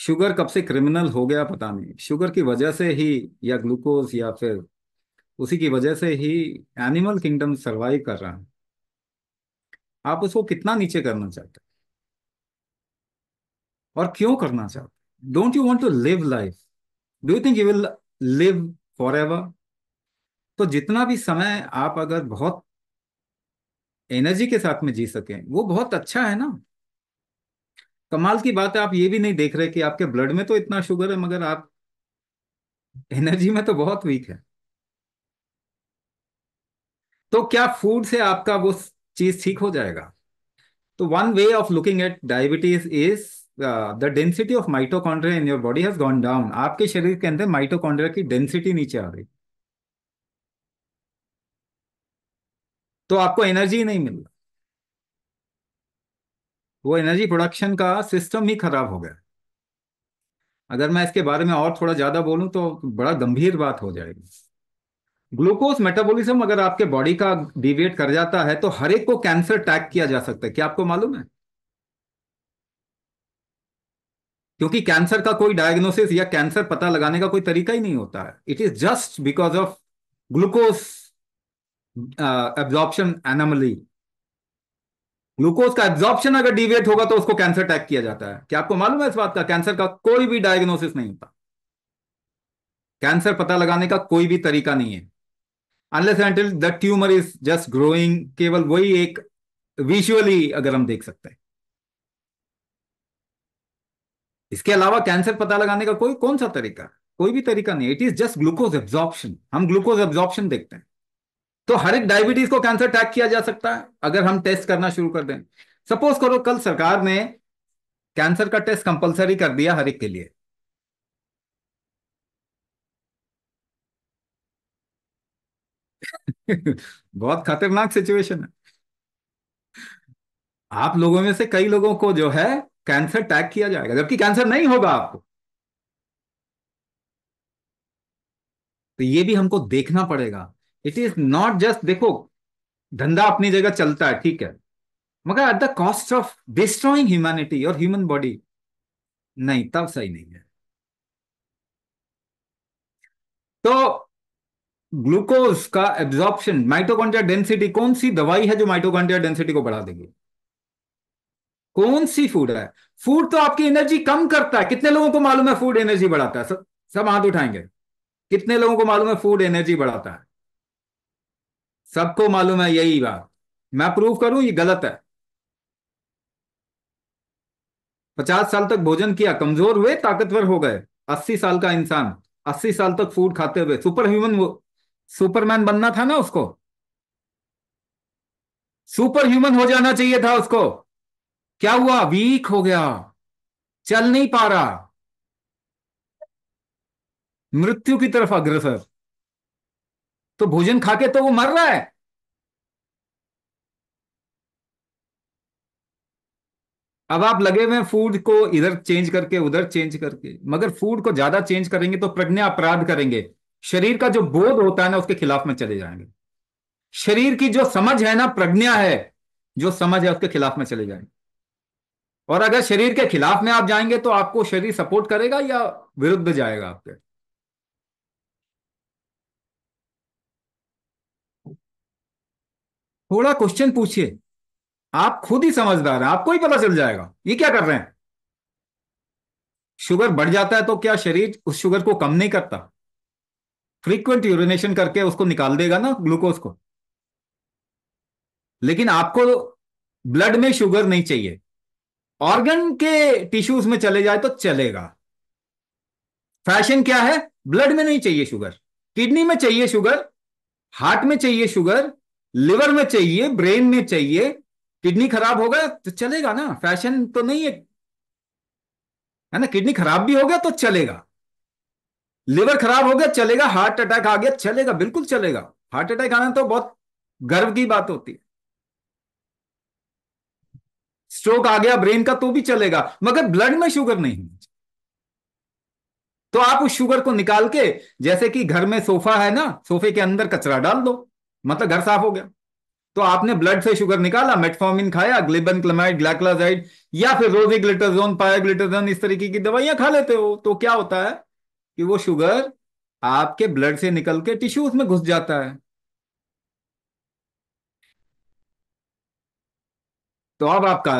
Sugar कब से criminal हो गया पता नहीं sugar की वजह से ही या ग्लूकोज या फिर उसी की वजह से ही एनिमल किंगडम सरवाइव कर रहा है आप उसको कितना नीचे करना चाहते और क्यों करना चाहते don't you want to live life do you think you will live forever तो जितना भी समय आप अगर बहुत एनर्जी के साथ में जी सकें वो बहुत अच्छा है ना कमाल की बात है आप ये भी नहीं देख रहे कि आपके ब्लड में तो इतना शुगर है मगर आप एनर्जी में तो बहुत वीक है तो क्या फूड से आपका वो चीज ठीक हो जाएगा तो one way of looking at diabetes is the density of mitochondria in your body has gone down आपके शरीर के अंदर माइटोकॉन्ड्रिया की डेंसिटी नीचे आ रही तो आपको एनर्जी नहीं मिल रहा वो एनर्जी प्रोडक्शन का सिस्टम ही खराब हो गया अगर मैं इसके बारे में और थोड़ा ज्यादा बोलूं तो बड़ा गंभीर बात हो जाएगी ग्लूकोज मेटाबॉलिज्म अगर आपके बॉडी का डिविएट कर जाता है तो हर एक को कैंसर टैग किया जा सकता है क्या आपको मालूम है क्योंकि कैंसर का कोई डायग्नोसिस या कैंसर पता लगाने का कोई तरीका ही नहीं होता है it is just because of glucose absorption anomaly glucose का एब्जॉर्प्शन अगर डिवेट होगा तो उसको कैंसर अटैक किया जाता है क्या आपको मालूम है इस बात का कैंसर का कोई भी डायग्नोसिस नहीं होता कैंसर पता लगाने का कोई भी तरीका नहीं है unless until the tumour is just growing केवल वही एक विजुअली अगर हम देख सकते हैं इसके अलावा कैंसर पता लगाने का कोई कौन सा तरीका कोई भी तरीका नहीं it is just glucose absorption हम ग्लूकोज एब्जॉर्प्शन देखते हैं तो हर एक डायबिटीज को कैंसर ट्रैक किया जा सकता है अगर हम टेस्ट करना शुरू कर दें सपोज करो कल सरकार ने कैंसर का टेस्ट कंपलसरी कर दिया हर एक के लिए बहुत खतरनाक सिचुएशन है आप लोगों में से कई लोगों को जो है कैंसर टैग किया जाएगा जबकि कैंसर नहीं होगा आपको तो ये भी हमको देखना पड़ेगा इट इज नॉट जस्ट देखो धंधा अपनी जगह चलता है ठीक है मगर at the cost of destroying humanity और ह्यूमन बॉडी नहीं तब सही नहीं है तो ग्लूकोज का एब्जॉर्प्शन माइटोकॉन्ट्रिया डेंसिटी कौन सी दवाई है जो माइटोकॉन्ट्रिया डेंसिटी को बढ़ा देगी कौन सी फूड है फूड तो आपकी एनर्जी कम करता है कितने लोगों को मालूम है फूड एनर्जी बढ़ाता है सब सब हाथ उठाएंगे कितने लोगों को मालूम है फूड एनर्जी बढ़ाता है सबको मालूम है यही बात मैं प्रूव करूं ये गलत है पचास साल तक भोजन किया कमजोर हुए ताकतवर हो गए अस्सी साल का इंसान अस्सी साल तक फूड खाते हुए सुपर ह्यूमन सुपरमैन बनना था ना उसको सुपर ह्यूमन हो जाना चाहिए था उसको क्या हुआ वीक हो गया चल नहीं पा रहा मृत्यु की तरफ अग्रसर तो भोजन खा के तो वो मर रहा है अब आप लगे हुए फूड को इधर चेंज करके उधर चेंज करके मगर फूड को ज्यादा चेंज करेंगे तो प्रज्ञा अपराध करेंगे शरीर का जो बोध होता है ना उसके खिलाफ में चले जाएंगे शरीर की जो समझ है ना प्रज्ञा है जो समझ है उसके खिलाफ में चले जाएंगे और अगर शरीर के खिलाफ में आप जाएंगे तो आपको शरीर सपोर्ट करेगा या विरुद्ध जाएगा आपके थोड़ा क्वेश्चन पूछिए आप खुद ही समझदार हैं आपको ही पता चल जाएगा ये क्या कर रहे हैं शुगर बढ़ जाता है तो क्या शरीर उस शुगर को कम नहीं करता फ्रीक्वेंट यूरिनेशन करके उसको निकाल देगा ना ग्लूकोज को लेकिन आपको ब्लड में शुगर नहीं चाहिए ऑर्गन के टिश्यूज में चले जाए तो चलेगा फैशन क्या है ब्लड में नहीं चाहिए शुगर किडनी में चाहिए शुगर हार्ट में चाहिए शुगर लिवर में चाहिए ब्रेन में चाहिए किडनी खराब होगा तो चलेगा ना फैशन तो नहीं है है ना किडनी खराब भी हो गया तो चलेगा लिवर खराब हो गया चलेगा हार्ट अटैक आ गया चलेगा बिल्कुल चलेगा हार्ट अटैक आना तो बहुत गर्व की बात होती है स्ट्रोक आ गया ब्रेन का तो भी चलेगा मगर ब्लड में शुगर नहीं होना चाहिए तो आप उस शुगर को निकाल के जैसे कि घर में सोफा है ना सोफे के अंदर कचरा डाल दो मतलब घर साफ हो गया तो आपने ब्लड से शुगर निकाला मेटफॉर्मिन खाया ग्लिबन क्लमाइड ग्लाइक्लाजाइड या फिर रोजी ग्लिटरजोन पायाग्लिटरजोन इस तरीके की दवाइयां खा लेते हो तो क्या होता है कि वो शुगर आपके ब्लड से निकल के टिश्यूज में घुस जाता है तो अब आपका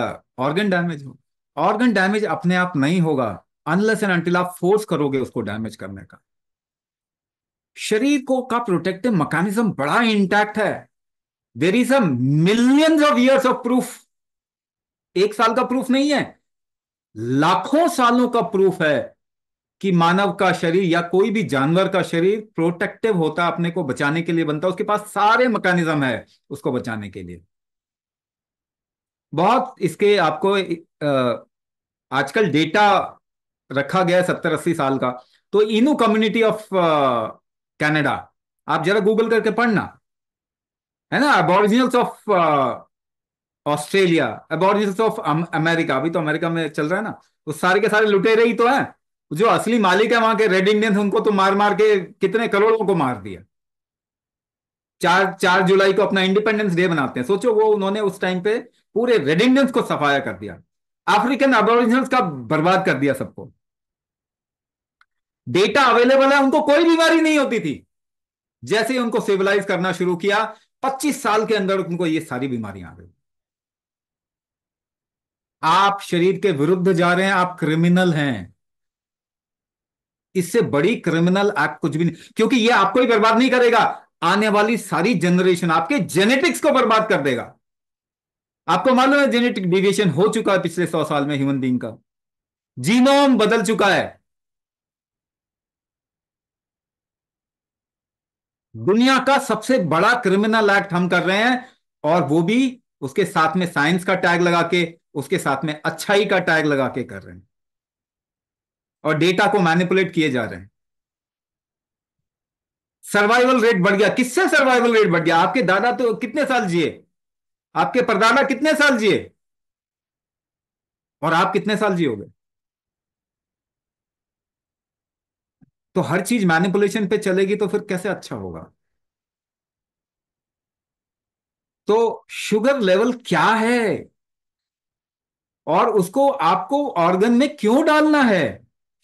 ऑर्गन डैमेज हो ऑर्गन डैमेज अपने आप नहीं होगा अनलेस एंड अंटिल आप फोर्स करोगे उसको डैमेज करने का शरीर को का प्रोटेक्टिव मैकेनिज्म बड़ा इंटैक्ट है there is a millions of years of proof एक साल का प्रूफ नहीं है लाखों सालों का प्रूफ है कि मानव का शरीर या कोई भी जानवर का शरीर प्रोटेक्टिव होता है अपने को बचाने के लिए बनता है उसके पास सारे मैकेनिज्म है उसको बचाने के लिए बहुत इसके आपको आजकल डेटा रखा गया है सत्तर अस्सी साल का तो इनू कम्युनिटी ऑफ कनाडा आप जरा गूगल करके पढ़ना है ना aboriginals of Australia aboriginals of America अभी तो अमेरिका में चल रहा है ना उस सारे के सारे लुटे रही तो है जो असली मालिक है वहां के रेड इंडियंस उनको तो मार मार के कितने करोड़ों को मार दिया चार चार जुलाई को अपना इंडिपेंडेंस डे मनाते हैं सोचो वो उन्होंने उस टाइम पे पूरे इंडियंस को सफाया कर दिया अफ्रीकन अबोरिजिनल्स का बर्बाद कर दिया सबको डेटा अवेलेबल है उनको कोई बीमारी नहीं होती थी जैसे ही उनको सिविलाइज करना शुरू किया 25 साल के अंदर उनको ये सारी बीमारियां आ गई आप शरीर के विरुद्ध जा रहे हैं आप क्रिमिनल हैं इससे बड़ी क्रिमिनल आप कुछ भी नहीं क्योंकि ये आपको ही बर्बाद नहीं करेगा आने वाली सारी जनरेशन आपके जेनेटिक्स को बर्बाद कर देगा आपको मालूम है जेनेटिक डिविएशन हो चुका है पिछले सौ साल में ह्यूमन बींग का जीनोम बदल चुका है दुनिया का सबसे बड़ा क्रिमिनल एक्ट हम कर रहे हैं और वो भी उसके साथ में साइंस का टैग लगा के उसके साथ में अच्छाई का टैग लगा के कर रहे हैं और डेटा को मैनिपुलेट किए जा रहे हैं सर्वाइवल रेट बढ़ गया किससे सर्वाइवल रेट बढ़ गया आपके दादा तो कितने साल जिए आपके परदादा कितने साल जिए और आप कितने साल जियोगे तो हर चीज मैनिपुलेशन पे चलेगी तो फिर कैसे अच्छा होगा तो शुगर लेवल क्या है और उसको आपको ऑर्गन में क्यों डालना है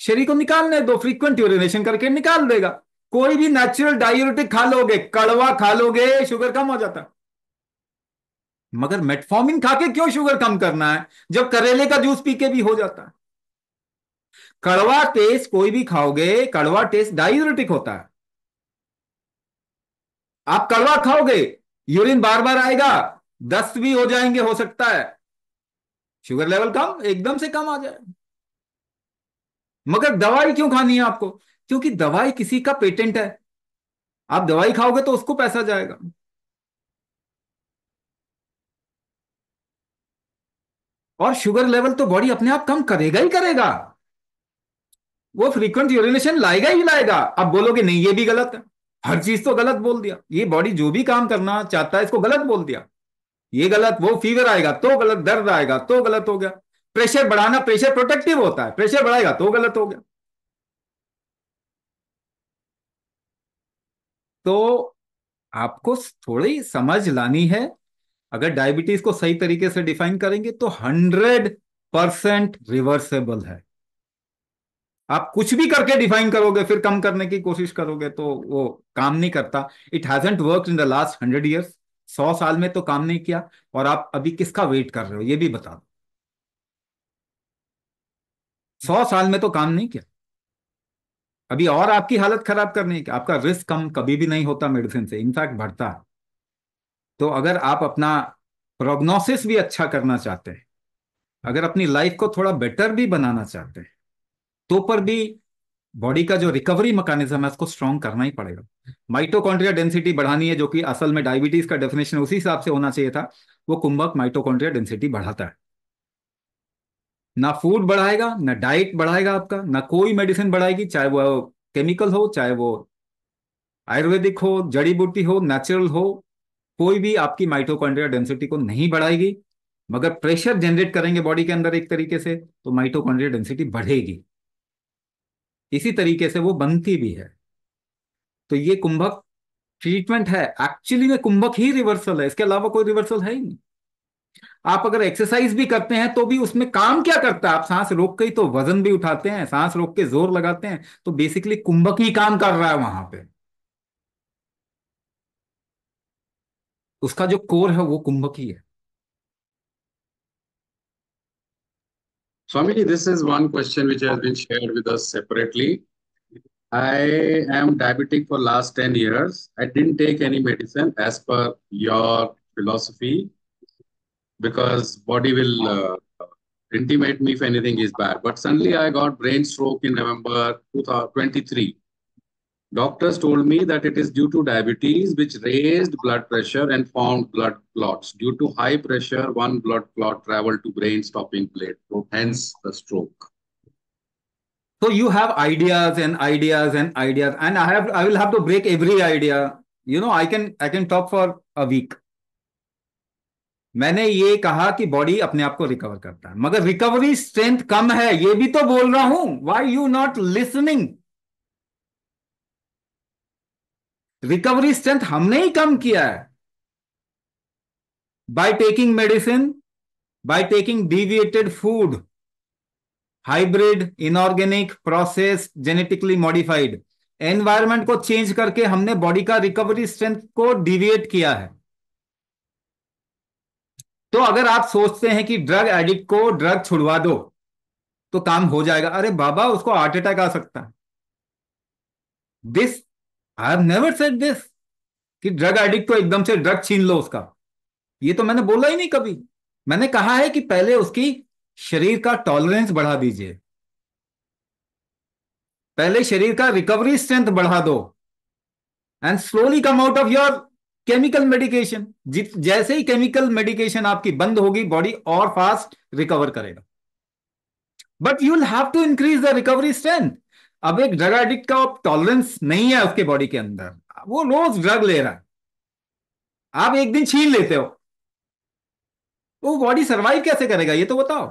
शरीर को निकालने दो फ्रीक्वेंट यूरिनेशन करके निकाल देगा कोई भी नेचुरल डायबिटिक खा लोगे कड़वा खा लोगे शुगर कम हो जाता मगर मेटफॉर्मिन खाके क्यों शुगर कम करना है जब करेले का जूस पी के भी हो जाता है कड़वा टेस्ट कोई भी खाओगे कड़वा टेस्ट डायूरेटिक होता है आप कड़वा खाओगे यूरिन बार बार आएगा दस्त भी हो जाएंगे हो सकता है शुगर लेवल कम एकदम से कम आ जाए मगर दवाई क्यों खानी है आपको क्योंकि दवाई किसी का पेटेंट है आप दवाई खाओगे तो उसको पैसा जाएगा और शुगर लेवल तो बॉडी अपने आप कम करेगा ही करेगा वो फ्रीक्वेंट यूरिनेशन लाएगा ही लाएगा अब बोलोगे नहीं ये भी गलत है हर चीज तो गलत बोल दिया ये बॉडी जो भी काम करना चाहता है इसको गलत बोल दिया ये गलत वो फीवर आएगा तो गलत दर्द आएगा तो गलत हो गया प्रेशर बढ़ाना प्रेशर प्रोटेक्टिव होता है प्रेशर बढ़ाएगा तो गलत हो गया तो आपको थोड़ी समझ लानी है अगर डायबिटीज को सही तरीके से डिफाइन करेंगे तो हंड्रेड परसेंट रिवर्सेबल है आप कुछ भी करके डिफाइन करोगे फिर कम करने की कोशिश करोगे तो वो काम नहीं करता it hasn't work in the last hundred years सौ साल में तो काम नहीं किया और आप अभी किसका वेट कर रहे हो ये भी बता दो सौ साल में तो काम नहीं किया अभी और आपकी हालत खराब करने की आपका रिस्क कम कभी भी नहीं होता मेडिसिन से इनफैक्ट बढ़ता है तो अगर आप अपना प्रोग्नोसिस भी अच्छा करना चाहते हैं अगर अपनी लाइफ को थोड़ा बेटर भी बनाना चाहते हैं तो पर भी बॉडी का जो रिकवरी मकानिज्म है उसको स्ट्रॉन्ग करना ही पड़ेगा माइटोकॉन्ट्रिया डेंसिटी बढ़ानी है जो कि असल में डायबिटीज का डेफिनेशन उसी हिसाब से होना चाहिए था वो कुंभक माइटोकॉन्ट्रिया डेंसिटी बढ़ाता है ना फूड बढ़ाएगा ना डाइट बढ़ाएगा आपका ना कोई मेडिसिन बढ़ाएगी चाहे वो केमिकल हो चाहे वो आयुर्वेदिक हो जड़ी बूटी हो नेचुरल हो कोई भी आपकी माइटोकॉन्ड्रिया डेंसिटी को नहीं बढ़ाएगी मगर प्रेशर जनरेट करेंगे बॉडी के अंदर एक तरीके से तो माइटोकॉन्ड्रिया डेंसिटी बढ़ेगी इसी तरीके से वो बनती भी है तो ये कुंभक ट्रीटमेंट है एक्चुअली में कुंभक ही रिवर्सल है इसके अलावा कोई रिवर्सल है ही नहीं आप अगर एक्सरसाइज भी करते हैं तो भी उसमें काम क्या करता है आप सांस रोक के ही तो वजन भी उठाते हैं सांस रोक के जोर लगाते हैं तो बेसिकली कुंभक ही काम कर रहा है वहां पर उसका जो कोर है वो कुंभक ही है Swami this is one question which has been shared with us separately I am diabetic for last ten years I didn't take any medicine as per your philosophy because body will intimate me if anything is bad but suddenly i got brain stroke in november 2023 Doctors told me that it is due to diabetes, which raised blood pressure and formed blood clots. Due to high pressure, one blood clot traveled to brain, stopping plate. So hence the stroke. So you have ideas and ideas and ideas, and I have I will have to break every idea. You know, I can I can talk for a week. मैंने ये कहा कि body अपने आप को recover करता है मगर रिकवरी स्ट्रेंथ कम है ये भी तो बोल रहा हूं why you not listening recovery strength हमने ही कम किया है by taking medicine by taking deviated food hybrid inorganic process genetically modified environment को चेंज करके हमने बॉडी का रिकवरी स्ट्रेंथ को डिविएट किया है तो अगर आप सोचते हैं कि ड्रग एडिक्ट को ड्रग छुड़वा दो तो काम हो जाएगा अरे बाबा उसको हार्ट अटैक आ सकता है this I have never said this कि ड्रग एडिक्ट को एकदम से ड्रग छीन लो उसका ये तो मैंने बोला ही नहीं कभी मैंने कहा है कि पहले उसकी शरीर का टॉलरेंस बढ़ा दीजिए पहले शरीर का रिकवरी स्ट्रेंथ बढ़ा दो and slowly come out of your chemical medication जैसे ही केमिकल मेडिकेशन आपकी बंद होगी बॉडी और फास्ट रिकवर करेगा but you have to increase the recovery strength अब एक ड्रग एडिक्ट का टॉलरेंस नहीं है उसके बॉडी के अंदर वो रोज ड्रग ले रहा है आप एक दिन छीन लेते हो तो वो बॉडी सरवाइव कैसे करेगा ये तो बताओ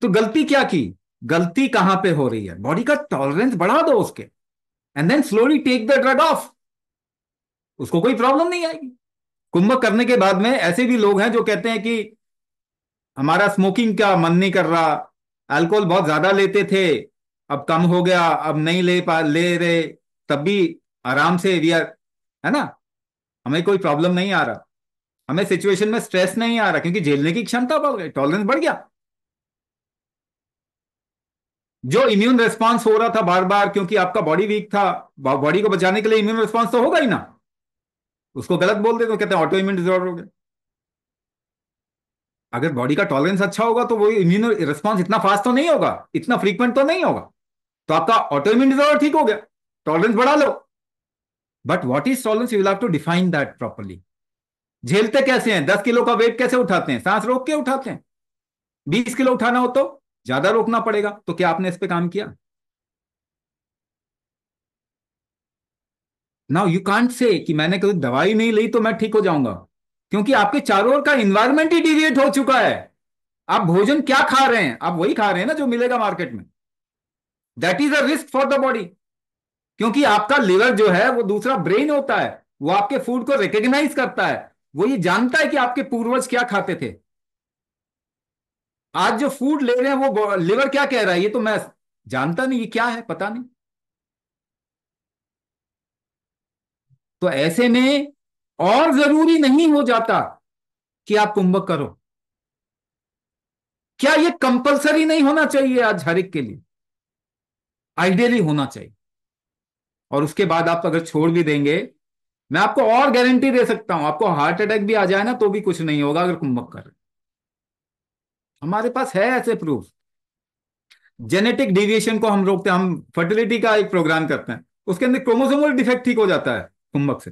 तो गलती क्या की गलती कहां पे हो रही है बॉडी का टॉलरेंस बढ़ा दो उसके and then slowly take the drug off उसको कोई प्रॉब्लम नहीं आएगी कुंभक करने के बाद में ऐसे भी लोग हैं जो कहते हैं कि हमारा स्मोकिंग का मन नहीं कर रहा अल्कोहल बहुत ज्यादा लेते थे अब कम हो गया अब नहीं ले पा ले रहे तब भी आराम से वी आर है ना हमें कोई प्रॉब्लम नहीं आ रहा हमें सिचुएशन में स्ट्रेस नहीं आ रहा क्योंकि झेलने की क्षमता बढ़ गई टॉलरेंस बढ़ गया जो इम्यून रेस्पॉन्स हो रहा था बार बार क्योंकि आपका बॉडी वीक था बॉडी को बचाने के लिए इम्यून रेस्पॉन्स तो होगा ही ना उसको गलत बोल देते तो कहते हैं ऑटो इम्यून डिजॉर्डर हो गया अगर बॉडी का टॉलरेंस अच्छा होगा तो वो इम्यून रिस्पॉन्स इतना फास्ट तो नहीं होगा इतना फ्रीक्वेंट तो नहीं होगा तो आपका इम्यून डिजॉर्डर ठीक हो गया टॉलरेंस बढ़ा लो but what is tolerance you have to define that properly झेलते कैसे हैं दस किलो का वेट कैसे उठाते हैं सांस रोक के उठाते हैं बीस किलो उठाना हो तो ज्यादा रोकना पड़ेगा तो क्या आपने इस पर काम किया नाउ यू कांट से कि मैंने कभी दवाई नहीं ली तो मैं ठीक हो जाऊंगा क्योंकि आपके चारों ओर का इन्वायरमेंट ही डिविएट हो चुका है आप भोजन क्या खा रहे हैं आप वही खा रहे हैं ना जो मिलेगा मार्केट में that is a risk for the body क्योंकि आपका लिवर जो है वो दूसरा ब्रेन होता है वो आपके फूड को रिकग्नाइज करता है वो ये जानता है कि आपके पूर्वज क्या खाते थे आज जो फूड ले रहे हैं वो लिवर क्या कह रहा है ये तो मैं जानता नहीं ये क्या है पता नहीं तो ऐसे में और जरूरी नहीं हो जाता कि आप कुंभक करो क्या यह कंपलसरी नहीं होना चाहिए आज हर एक के लिए आइडियली होना चाहिए और उसके बाद आप अगर छोड़ भी देंगे मैं आपको और गारंटी दे सकता हूं आपको हार्ट अटैक भी आ जाए ना तो भी कुछ नहीं होगा अगर कुंभक कर हमारे पास है ऐसे प्रूफ जेनेटिक डिविएशन को हम रोकते हैं हम फर्टिलिटी का एक प्रोग्राम करते हैं उसके अंदर क्रोमोसोमल डिफेक्ट ठीक हो जाता है कुंभक से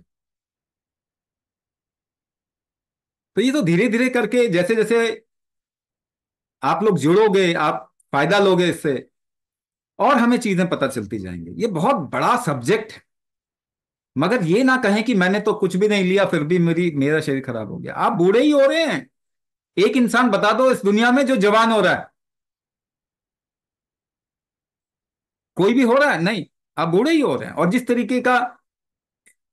तो ये तो धीरे धीरे करके जैसे जैसे आप लोग जुड़ोगे आप फायदा लोगे इससे और हमें चीजें पता चलती जाएंगी ये बहुत बड़ा सब्जेक्ट है मगर ये ना कहें कि मैंने तो कुछ भी नहीं लिया फिर भी मेरी मेरा शरीर खराब हो गया आप बूढ़े ही हो रहे हैं एक इंसान बता दो इस दुनिया में जो जवान हो रहा है कोई भी हो रहा है नहीं आप बूढ़े ही हो रहे हैं और जिस तरीके का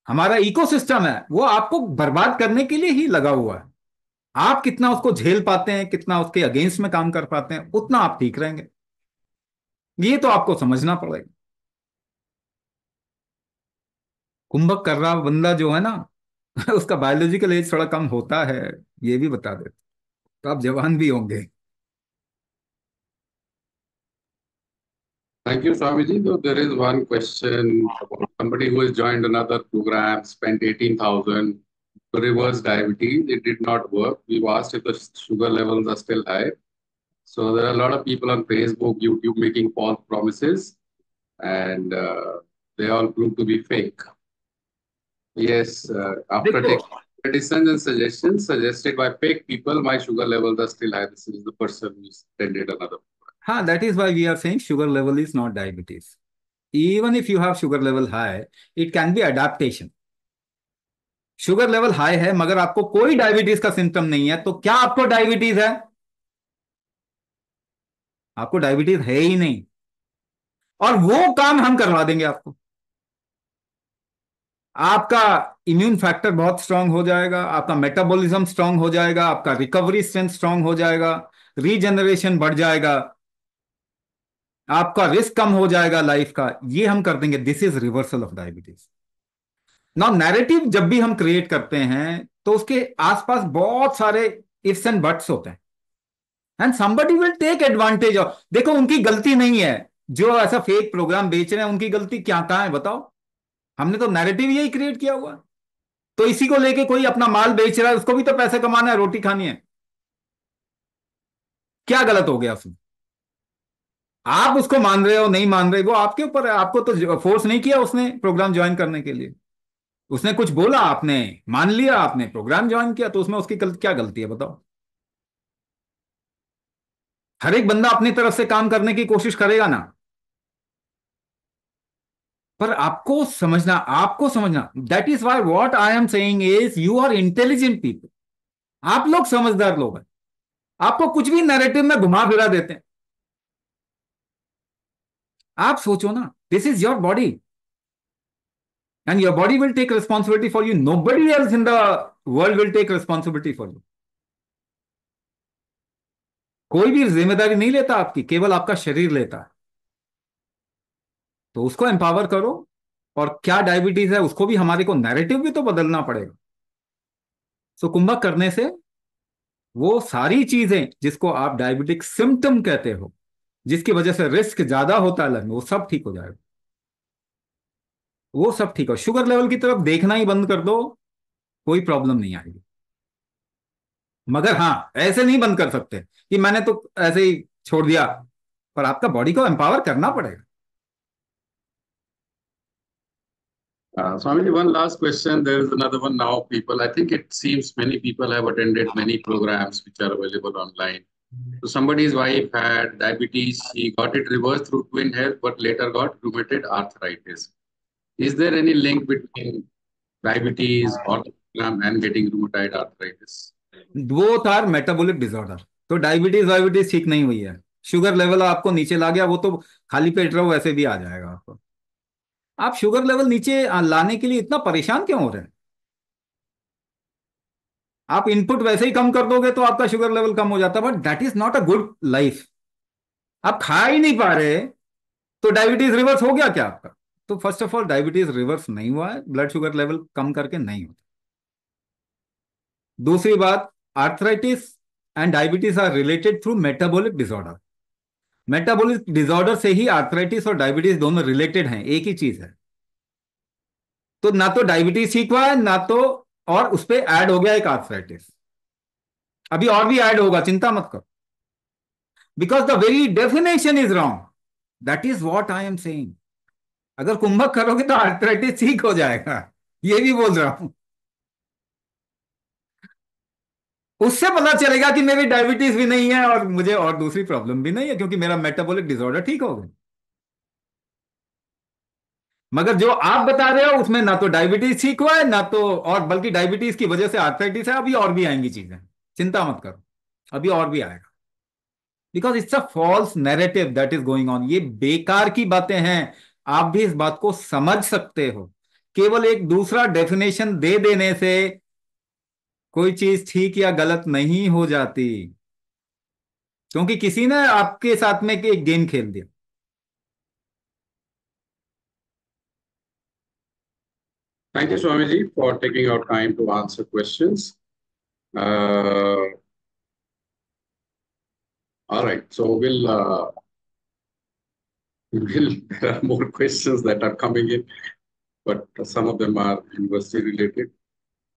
हमारा इकोसिस्टम है वो आपको बर्बाद करने के लिए ही लगा हुआ है आप कितना उसको झेल पाते हैं कितना उसके अगेंस्ट में काम कर पाते हैं उतना आप ठीक रहेंगे ये तो आपको समझना पड़ेगा कुंभक कर रहा बंदा जो है ना उसका बायोलॉजिकल एज थोड़ा कम होता है ये भी बता देते तो आप जवान भी होंगे Thank you, Swamiji. So there is one question somebody who has joined another program, spent 18,000 reverse diabetes. It did not work. We've asked if the sugar levels are still high. So there are a lot of people on Facebook, YouTube making false promises, and uh, they all prove to be fake. Yes, uh, after taking medicines and suggestions suggested by fake people, my sugar levels are still high. This is the person who attended another. Ha! that is why we are saying sugar level is not diabetes. Even if you have sugar level high, it can be adaptation sugar level high है मगर आपको कोई diabetes का symptom नहीं है तो क्या आपको डायबिटीज है आपको डायबिटीज है ही नहीं और वो काम हम करवा देंगे आपको आपका इम्यून फैक्टर बहुत स्ट्रांग हो जाएगा आपका मेटाबॉलिज्म स्ट्रांग हो जाएगा आपका रिकवरी स्ट्रेंथ स्ट्रांग हो जाएगा रीजनरेशन बढ़ जाएगा आपका रिस्क कम हो जाएगा लाइफ का ये हम कर देंगे this is reversal of diabetes now narrative जब भी हम क्रिएट करते हैं तो उसके आसपास बहुत सारे इफ्स एंड बट्स होते हैं and somebody will take advantage of देखो उनकी गलती नहीं है जो ऐसा फेक प्रोग्राम बेच रहे हैं उनकी गलती क्या कहा है बताओ हमने तो नैरेटिव यही क्रिएट किया हुआ तो इसी को लेके कोई अपना माल बेच रहा है उसको भी तो पैसे कमाना है रोटी खानी है क्या गलत हो गया उसमें आप उसको मान रहे हो नहीं मान रहे वो आपके ऊपर है आपको तो फोर्स नहीं किया उसने प्रोग्राम ज्वाइन करने के लिए उसने कुछ बोला आपने मान लिया आपने प्रोग्राम ज्वाइन किया तो उसमें उसकी गलत क्या गलती है बताओ हर एक बंदा अपनी तरफ से काम करने की कोशिश करेगा ना पर आपको समझना आपको समझना that is why what I am saying is you are intelligent people आप लोग समझदार लोग हैं आपको कुछ भी नैरेटिव में घुमा फिरा देते हैं आप सोचो ना this is your body and your body will take responsibility for you. Nobody else in the world will take responsibility for you. कोई भी जिम्मेदारी नहीं लेता आपकी केवल आपका शरीर लेता है तो उसको एम्पावर करो और क्या डायबिटीज है उसको भी हमारे को नैरेटिव भी तो बदलना पड़ेगा सो so, कुंभक करने से वो सारी चीजें जिसको आप डायबिटिक सिम्टम कहते हो जिसकी वजह से रिस्क ज्यादा होता है लंग वो सब ठीक हो जाएगा वो सब ठीक है शुगर लेवल की तरफ देखना ही बंद कर दो कोई प्रॉब्लम नहीं आएगी मगर हाँ ऐसे नहीं बंद कर सकते कि मैंने तो ऐसे ही छोड़ दिया पर आपका बॉडी को एम्पावर करना पड़ेगा हाँ, Swami one last question there is another one now people I think it seems many people have attended many programs which are available online so somebody's wife had diabetes she got it reverse through Twin Health but later got rheumatoid arthritis Is there any link between diabetes, autogram, and getting rheumatoid arthritis? Both are metabolic disorder. तो diabetes वाइबिटीज ठीक नहीं हुई है sugar level आपको नीचे ला गया वो तो खाली पेट रहो वैसे भी आ जाएगा आपको आप शुगर लेवल नीचे लाने के लिए इतना परेशान क्यों हो रहे हैं आप इनपुट वैसे ही कम कर दोगे तो आपका शुगर लेवल कम हो जाता है but that is not a good life आप खा ही नहीं पा रहे तो डायबिटीज रिवर्स हो गया क्या आपका तो first of all diabetes reverse नहीं हुआ है ब्लड शुगर लेवल कम करके नहीं होता दूसरी बात arthritis and diabetes are related through metabolic disorder metabolic disorder से ही आर्थराइटिस और डायबिटीज दोनों रिलेटेड हैं एक ही चीज है तो ना तो डायबिटीज ठीक हुआ है ना तो और उस पर एड हो गया एक आर्थराइटिस अभी और भी एड होगा चिंता मत करो because the very definition is wrong that is what I am saying अगर कुंभक करोगे तो आर्थराइटिस ठीक हो जाएगा ये भी बोल रहा हूं उससे पता चलेगा कि मेरी डायबिटीज भी नहीं है और मुझे और दूसरी प्रॉब्लम भी नहीं है क्योंकि मेरा मेटाबॉलिक डिसऑर्डर ठीक हो गया मगर जो आप बता रहे हो उसमें ना तो डायबिटीज ठीक हुआ है ना तो और बल्कि डायबिटीज की वजह से आर्थराइटिस है अभी और भी आएंगी चीजें चिंता मत करो अभी और भी आएगा because it's a false narrative that is going on ये बेकार की बातें हैं आप भी इस बात को समझ सकते हो केवल एक दूसरा डेफिनेशन दे देने से कोई चीज ठीक या गलत नहीं हो जाती क्योंकि किसी ने आपके साथ में एक गेम खेल दिया thank you Swami ji for taking out time to answer question all right, so we'll uh, Will, there are more questions that are coming in, but some of them are university related.